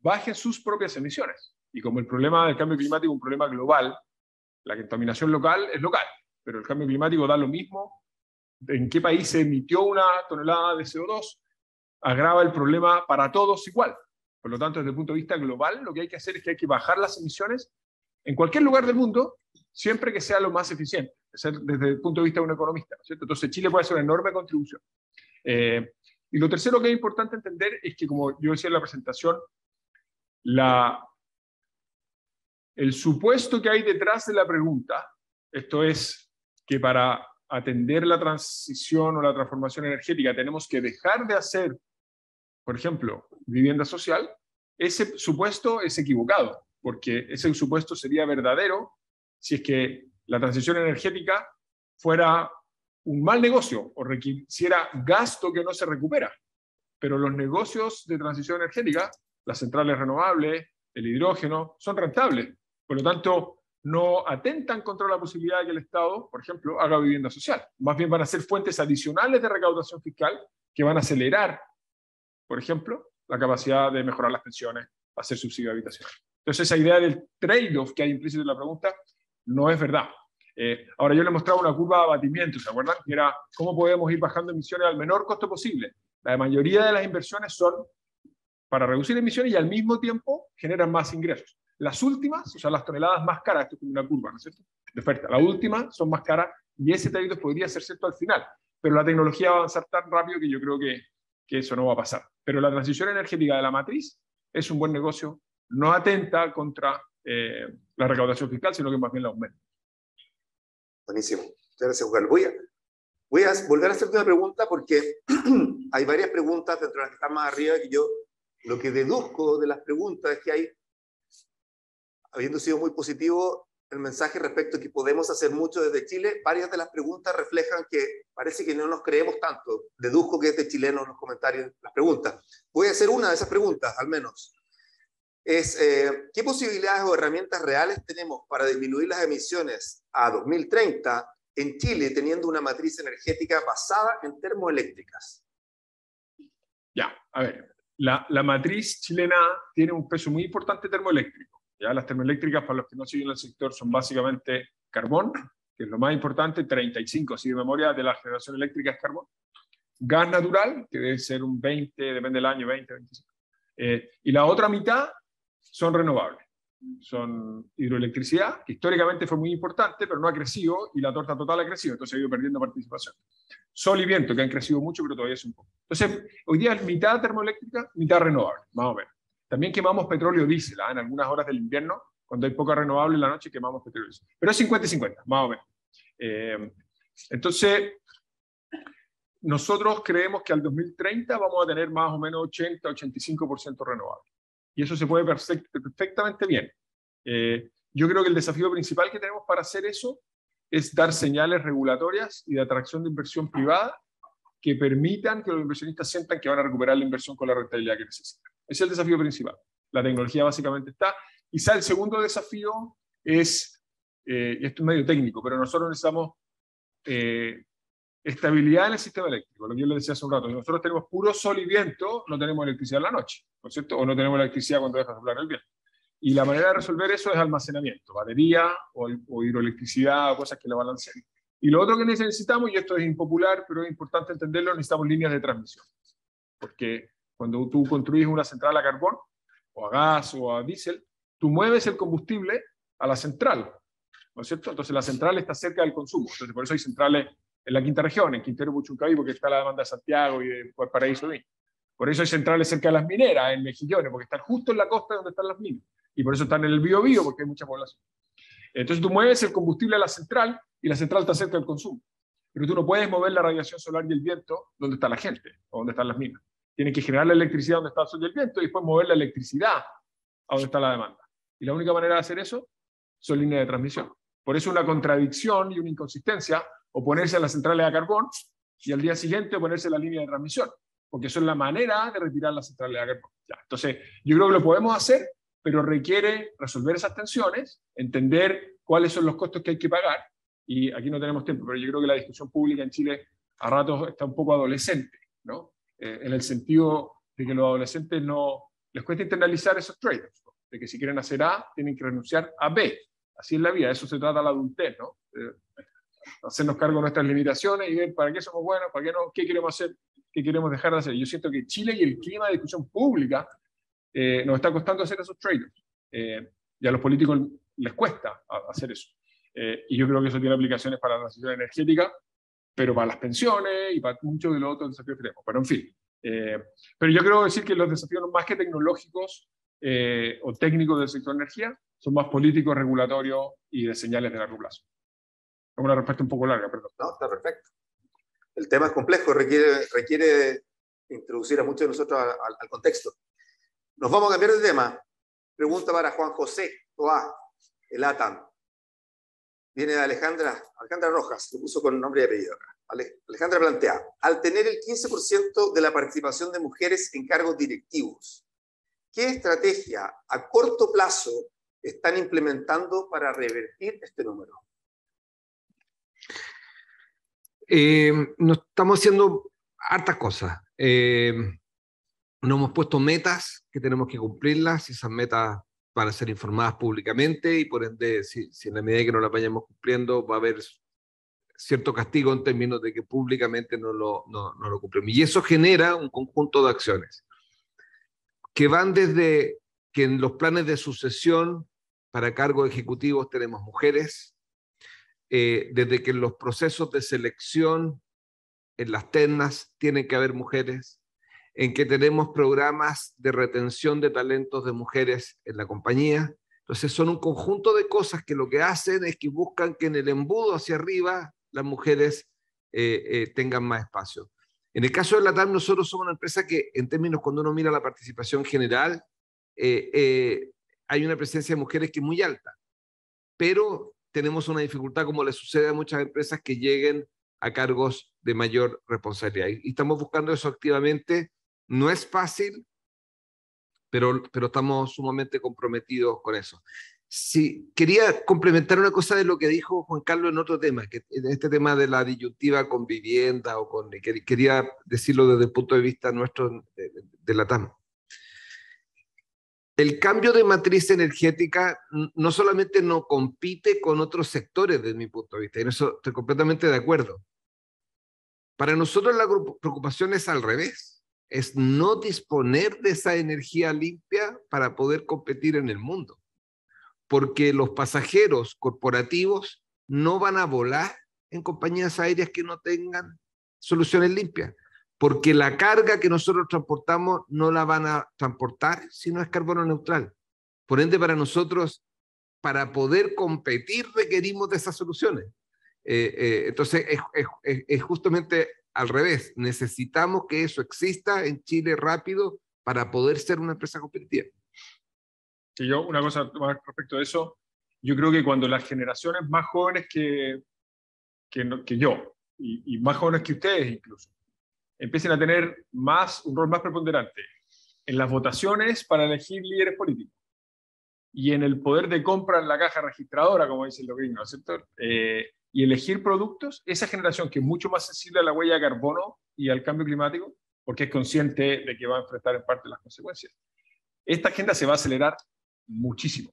bajen sus propias emisiones. Y como el problema del cambio climático es un problema global, la contaminación local es local, pero el cambio climático da lo mismo en qué país se emitió una tonelada de CO2, agrava el problema para todos igual. Por lo tanto, desde el punto de vista global, lo que hay que hacer es que hay que bajar las emisiones en cualquier lugar del mundo, siempre que sea lo más eficiente, desde el punto de vista de un economista. ¿cierto? Entonces, Chile puede hacer una enorme contribución. Eh, y lo tercero que es importante entender es que, como yo decía en la presentación, la, el supuesto que hay detrás de la pregunta, esto es que para atender la transición o la transformación energética tenemos que dejar de hacer, por ejemplo, vivienda social, ese supuesto es equivocado, porque ese supuesto sería verdadero si es que la transición energética fuera un mal negocio o requiriera gasto que no se recupera. Pero los negocios de transición energética, las centrales renovables, el hidrógeno, son rentables. Por lo tanto, no atentan contra la posibilidad de que el Estado, por ejemplo, haga vivienda social. Más bien van a ser fuentes adicionales de recaudación fiscal que van a acelerar, por ejemplo, la capacidad de mejorar las pensiones, hacer subsidio de habitación. Entonces, esa idea del trade-off que hay implícito en la pregunta no es verdad. Eh, ahora, yo le mostraba una curva de abatimiento, ¿se acuerdan? Que era cómo podemos ir bajando emisiones al menor costo posible. La mayoría de las inversiones son para reducir emisiones y al mismo tiempo generan más ingresos. Las últimas, o sea, las toneladas más caras, esto es una curva, ¿no es cierto? De oferta. La última son más caras y ese trade off podría ser cierto al final. Pero la tecnología va a avanzar tan rápido que yo creo que que eso no va a pasar. Pero la transición energética de la matriz es un buen negocio, no atenta contra eh, la recaudación fiscal, sino que más bien la aumenta. Buenísimo. Gracias, Juan. Voy a, voy a volver a hacerte una pregunta porque hay varias preguntas dentro de las que están más arriba que yo. Lo que deduzco de las preguntas es que hay, habiendo sido muy positivo, el mensaje respecto a que podemos hacer mucho desde Chile, varias de las preguntas reflejan que parece que no nos creemos tanto. Deduzco que es de chilenos los comentarios, las preguntas. Voy a hacer una de esas preguntas, al menos. Es, eh, ¿qué posibilidades o herramientas reales tenemos para disminuir las emisiones a 2030 en Chile teniendo una matriz energética basada en termoeléctricas? Ya, a ver, la, la matriz chilena tiene un peso muy importante termoeléctrico ¿ya? Las termoeléctricas, para los que no siguen el sector, son básicamente carbón, que es lo más importante, 35, si de memoria, de la generación eléctrica es carbón. Gas natural, que debe ser un 20, depende del año, 20, 25. Eh, y la otra mitad son renovables. Son hidroelectricidad, que históricamente fue muy importante, pero no ha crecido y la torta total ha crecido, entonces ha ido perdiendo participación. Sol y viento, que han crecido mucho, pero todavía es un poco. Entonces, hoy día es mitad termoeléctrica, mitad renovable, más o menos. También quemamos petróleo diésel, ¿ah? en algunas horas del invierno, cuando hay poca renovable en la noche, quemamos petróleo diésel. Pero es 50 y 50, más o menos. Eh, entonces, nosotros creemos que al 2030 vamos a tener más o menos 80, 85% renovable. Y eso se puede perfectamente bien. Eh, yo creo que el desafío principal que tenemos para hacer eso es dar señales regulatorias y de atracción de inversión privada que permitan que los inversionistas sientan que van a recuperar la inversión con la rentabilidad que necesitan. Ese es el desafío principal. La tecnología básicamente está. Quizá el segundo desafío es, eh, esto es medio técnico, pero nosotros necesitamos eh, estabilidad en el sistema eléctrico, lo que yo le decía hace un rato. Si nosotros tenemos puro sol y viento, no tenemos electricidad en la noche, ¿no es cierto? O no tenemos electricidad cuando deja soplar el viento. Y la manera de resolver eso es almacenamiento, batería o, hidroelectricidad o cosas que la balanceen. Y lo otro que necesitamos, y esto es impopular, pero es importante entenderlo, necesitamos líneas de transmisión. Porque cuando tú construyes una central a carbón o a gas o a diésel, tú mueves el combustible a la central, ¿no es cierto? Entonces la central está cerca del consumo. Entonces por eso hay centrales en la quinta región, en Quintero, Puchuncaví, porque está la demanda de Santiago y de Paraíso. por eso hay centrales cerca de las mineras, en Mejillones, porque están justo en la costa donde están las minas. Y por eso están en el Biobío, porque hay mucha población. Entonces tú mueves el combustible a la central y la central está cerca del consumo. Pero tú no puedes mover la radiación solar y el viento donde está la gente o donde están las minas. Tienen que generar la electricidad donde está el sol y el viento y después mover la electricidad a donde está la demanda. Y la única manera de hacer eso son líneas de transmisión. Por eso una contradicción y una inconsistencia, oponerse a las centrales de carbón y al día siguiente oponerse a la línea de transmisión, porque eso es la manera de retirar las centrales de carbón. entonces, yo creo que lo podemos hacer, pero requiere resolver esas tensiones, entender cuáles son los costos que hay que pagar, y aquí no tenemos tiempo, pero yo creo que la discusión pública en Chile a ratos está un poco adolescente, ¿no? Eh, en el sentido de que los adolescentes no les cuesta internalizar esos trade de que si quieren hacer A, tienen que renunciar a B. Así es la vida, eso se trata la adultez, ¿no? hacernos cargo de nuestras limitaciones y ver para qué somos buenos, para qué no, qué queremos hacer, qué queremos dejar de hacer. Yo siento que Chile y el clima de discusión pública eh, nos está costando hacer esos trade eh, y a los políticos les cuesta hacer eso. y yo creo que eso tiene aplicaciones para la transición energética pero para las pensiones y para muchos de los otros desafíos que tenemos. Pero en fin, eh, pero yo creo decir que los desafíos más que tecnológicos eh, o técnicos del sector de energía son más políticos, regulatorios y de señales de largo plazo. Es una respuesta un poco larga, perdón. No, está perfecto. El tema es complejo, requiere, requiere introducir a muchos de nosotros al, contexto. Nos vamos a cambiar de tema. Pregunta para Juan José Toá, el ATAN viene de Alejandra, Alejandra Rojas, lo puso con el nombre y apellido Alejandra plantea, al tener el 15% de la participación de mujeres en cargos directivos, ¿qué estrategia a corto plazo están implementando para revertir este número? Eh, nos estamos haciendo hartas cosas. No eh, nos hemos puesto metas que tenemos que cumplirlas esas metas para ser informadas públicamente y por ende, si, en la medida que no la vayamos cumpliendo, va a haber cierto castigo en términos de que públicamente no lo, no, lo cumplimos. Y eso genera un conjunto de acciones que van desde que en los planes de sucesión para cargos ejecutivos tenemos mujeres, eh, desde que en los procesos de selección, en las ternas, tienen que haber mujeres, en que tenemos programas de retención de talentos de mujeres en la compañía. Entonces son un conjunto de cosas que lo que hacen es que buscan que en el embudo hacia arriba las mujeres eh, eh, tengan más espacio. En el caso de la TAM, nosotros somos una empresa que en términos cuando uno mira la participación general, eh, hay una presencia de mujeres que es muy alta, pero tenemos una dificultad como le sucede a muchas empresas que lleguen a cargos de mayor responsabilidad. Y estamos buscando eso activamente no es fácil, pero, pero estamos sumamente comprometidos con eso. Sí, quería complementar una cosa de lo que dijo Juan Carlos en otro tema, que este tema de la disyuntiva con vivienda o con quería decirlo desde el punto de vista nuestro de, de la TAM. El cambio de matriz energética no solamente no compite con otros sectores desde mi punto de vista, en eso estoy completamente de acuerdo. Para nosotros la preocupación es al revés es no disponer de esa energía limpia para poder competir en el mundo. Porque los pasajeros corporativos no van a volar en compañías aéreas que no tengan soluciones limpias. Porque la carga que nosotros transportamos no la van a transportar si no es carbono neutral. Por ende, para nosotros, para poder competir, requerimos de esas soluciones. Eh, eh, entonces, es justamente al revés, necesitamos que eso exista en Chile rápido para poder ser una empresa competitiva. yo una cosa respecto a eso, yo creo que cuando las generaciones más jóvenes que, que, yo, y, más jóvenes que ustedes incluso, empiecen a tener más, un rol más preponderante en las votaciones para elegir líderes políticos y en el poder de compra en la caja registradora, como dicen el gringos, ¿cierto? Eh, y elegir productos, esa generación que es mucho más sensible a la huella de carbono y al cambio climático, porque es consciente de que va a enfrentar en parte las consecuencias. Esta agenda se va a acelerar muchísimo.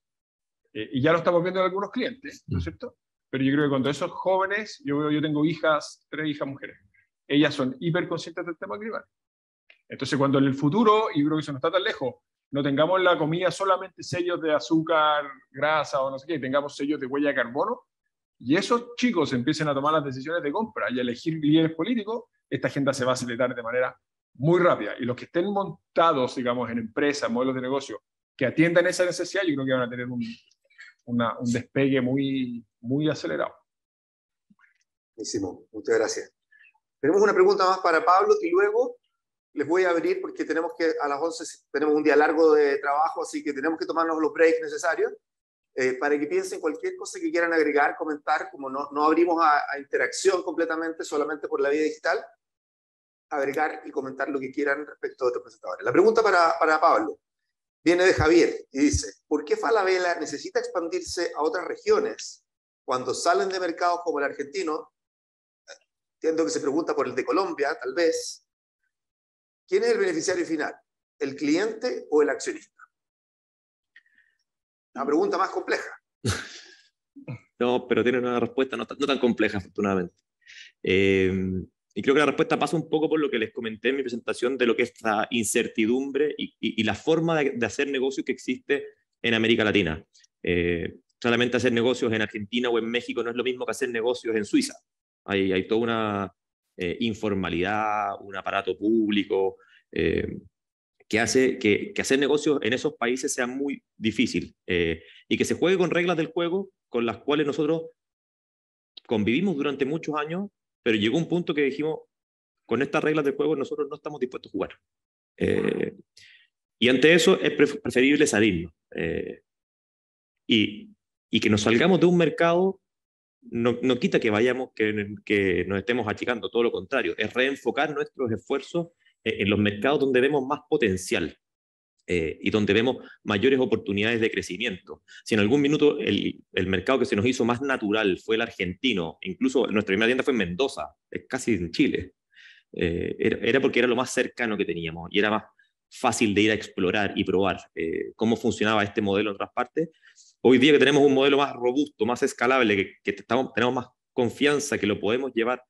Eh, y ya lo estamos viendo en algunos clientes, ¿no es cierto? Pero yo creo que cuando esos jóvenes, yo, yo tengo hijas, tres hijas mujeres, ellas son hiperconscientes del tema climático. Entonces, cuando en el futuro, y creo que eso no está tan lejos, no tengamos en la comida solamente sellos de azúcar, grasa o no sé qué, tengamos sellos de huella de carbono, y esos chicos empiecen a tomar las decisiones de compra y a elegir líderes políticos, esta agenda se va a acelerar de manera muy rápida. Y los que estén montados, digamos, en empresas, modelos de negocio, que atiendan esa necesidad, yo creo que van a tener un, un despegue muy, muy acelerado. Buenísimo, muchas gracias. Tenemos una pregunta más para Pablo y luego les voy a abrir porque tenemos que a las 11 tenemos un día largo de trabajo, así que tenemos que tomarnos los breaks necesarios. Eh, para que piensen cualquier cosa que quieran agregar, comentar, como no, no abrimos a, interacción completamente solamente por la vía digital, agregar y comentar lo que quieran respecto a otros presentadores. La pregunta para, para Pablo viene de Javier y dice, ¿por qué Falabella necesita expandirse a otras regiones cuando salen de mercados como el argentino? Entiendo que se pregunta por el de Colombia, tal vez. ¿Quién es el beneficiario final? ¿El cliente o el accionista? Una pregunta más compleja. no, pero tiene una respuesta no, tan compleja, afortunadamente. Eh, y creo que la respuesta pasa un poco por lo que les comenté en mi presentación de lo que es la incertidumbre y, la forma de, hacer negocios que existe en América Latina. Eh, solamente hacer negocios en Argentina o en México no es lo mismo que hacer negocios en Suiza. Hay, toda una eh, informalidad, un aparato público, que hace que, hacer negocios en esos países sea muy difícil eh, y que se juegue con reglas del juego con las cuales nosotros convivimos durante muchos años, pero llegó un punto que dijimos, con estas reglas del juego nosotros no estamos dispuestos a jugar. Eh, y ante eso es preferible salirnos. Eh, y, y, que nos salgamos de un mercado no, no quita que vayamos, que, que nos estemos achicando, todo lo contrario, es reenfocar nuestros esfuerzos eh, en los mercados donde vemos más potencial eh, y donde vemos mayores oportunidades de crecimiento. Si en algún minuto el, mercado que se nos hizo más natural fue el argentino, incluso nuestra primera tienda fue en Mendoza, es casi en Chile, eh, era, porque era lo más cercano que teníamos y era más fácil de ir a explorar y probar cómo funcionaba este modelo en otras partes. Hoy día que tenemos un modelo más robusto, más escalable, que, estamos, tenemos más confianza que lo podemos llevar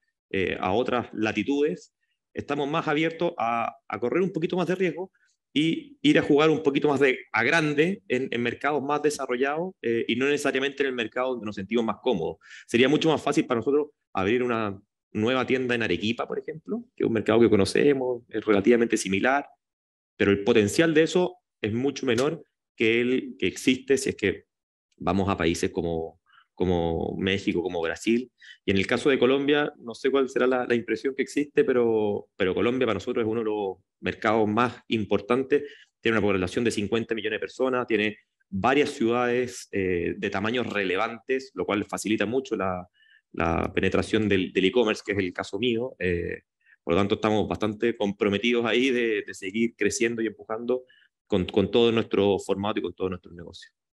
a otras latitudes, estamos más abiertos a, correr un poquito más de riesgo y ir a jugar un poquito más de, a grande en, mercados más desarrollados eh, y no necesariamente en el mercado donde nos sentimos más cómodos. Sería mucho más fácil para nosotros abrir una nueva tienda en Arequipa, por ejemplo, que es un mercado que conocemos, es relativamente similar, pero el potencial de eso es mucho menor que el que existe si es que vamos a países como, como México, como Brasil. Y en el caso de Colombia, no sé cuál será la, impresión que existe, pero, pero Colombia para nosotros es uno de los mercados más importantes. Tiene una población de 50 millones de personas, tiene varias ciudades eh, de tamaños relevantes, lo cual facilita mucho la, la penetración del e-commerce, que es el caso mío. Eh. por lo tanto, estamos bastante comprometidos ahí de, seguir creciendo y empujando con, con todo nuestro formato y con todo nuestro negocio.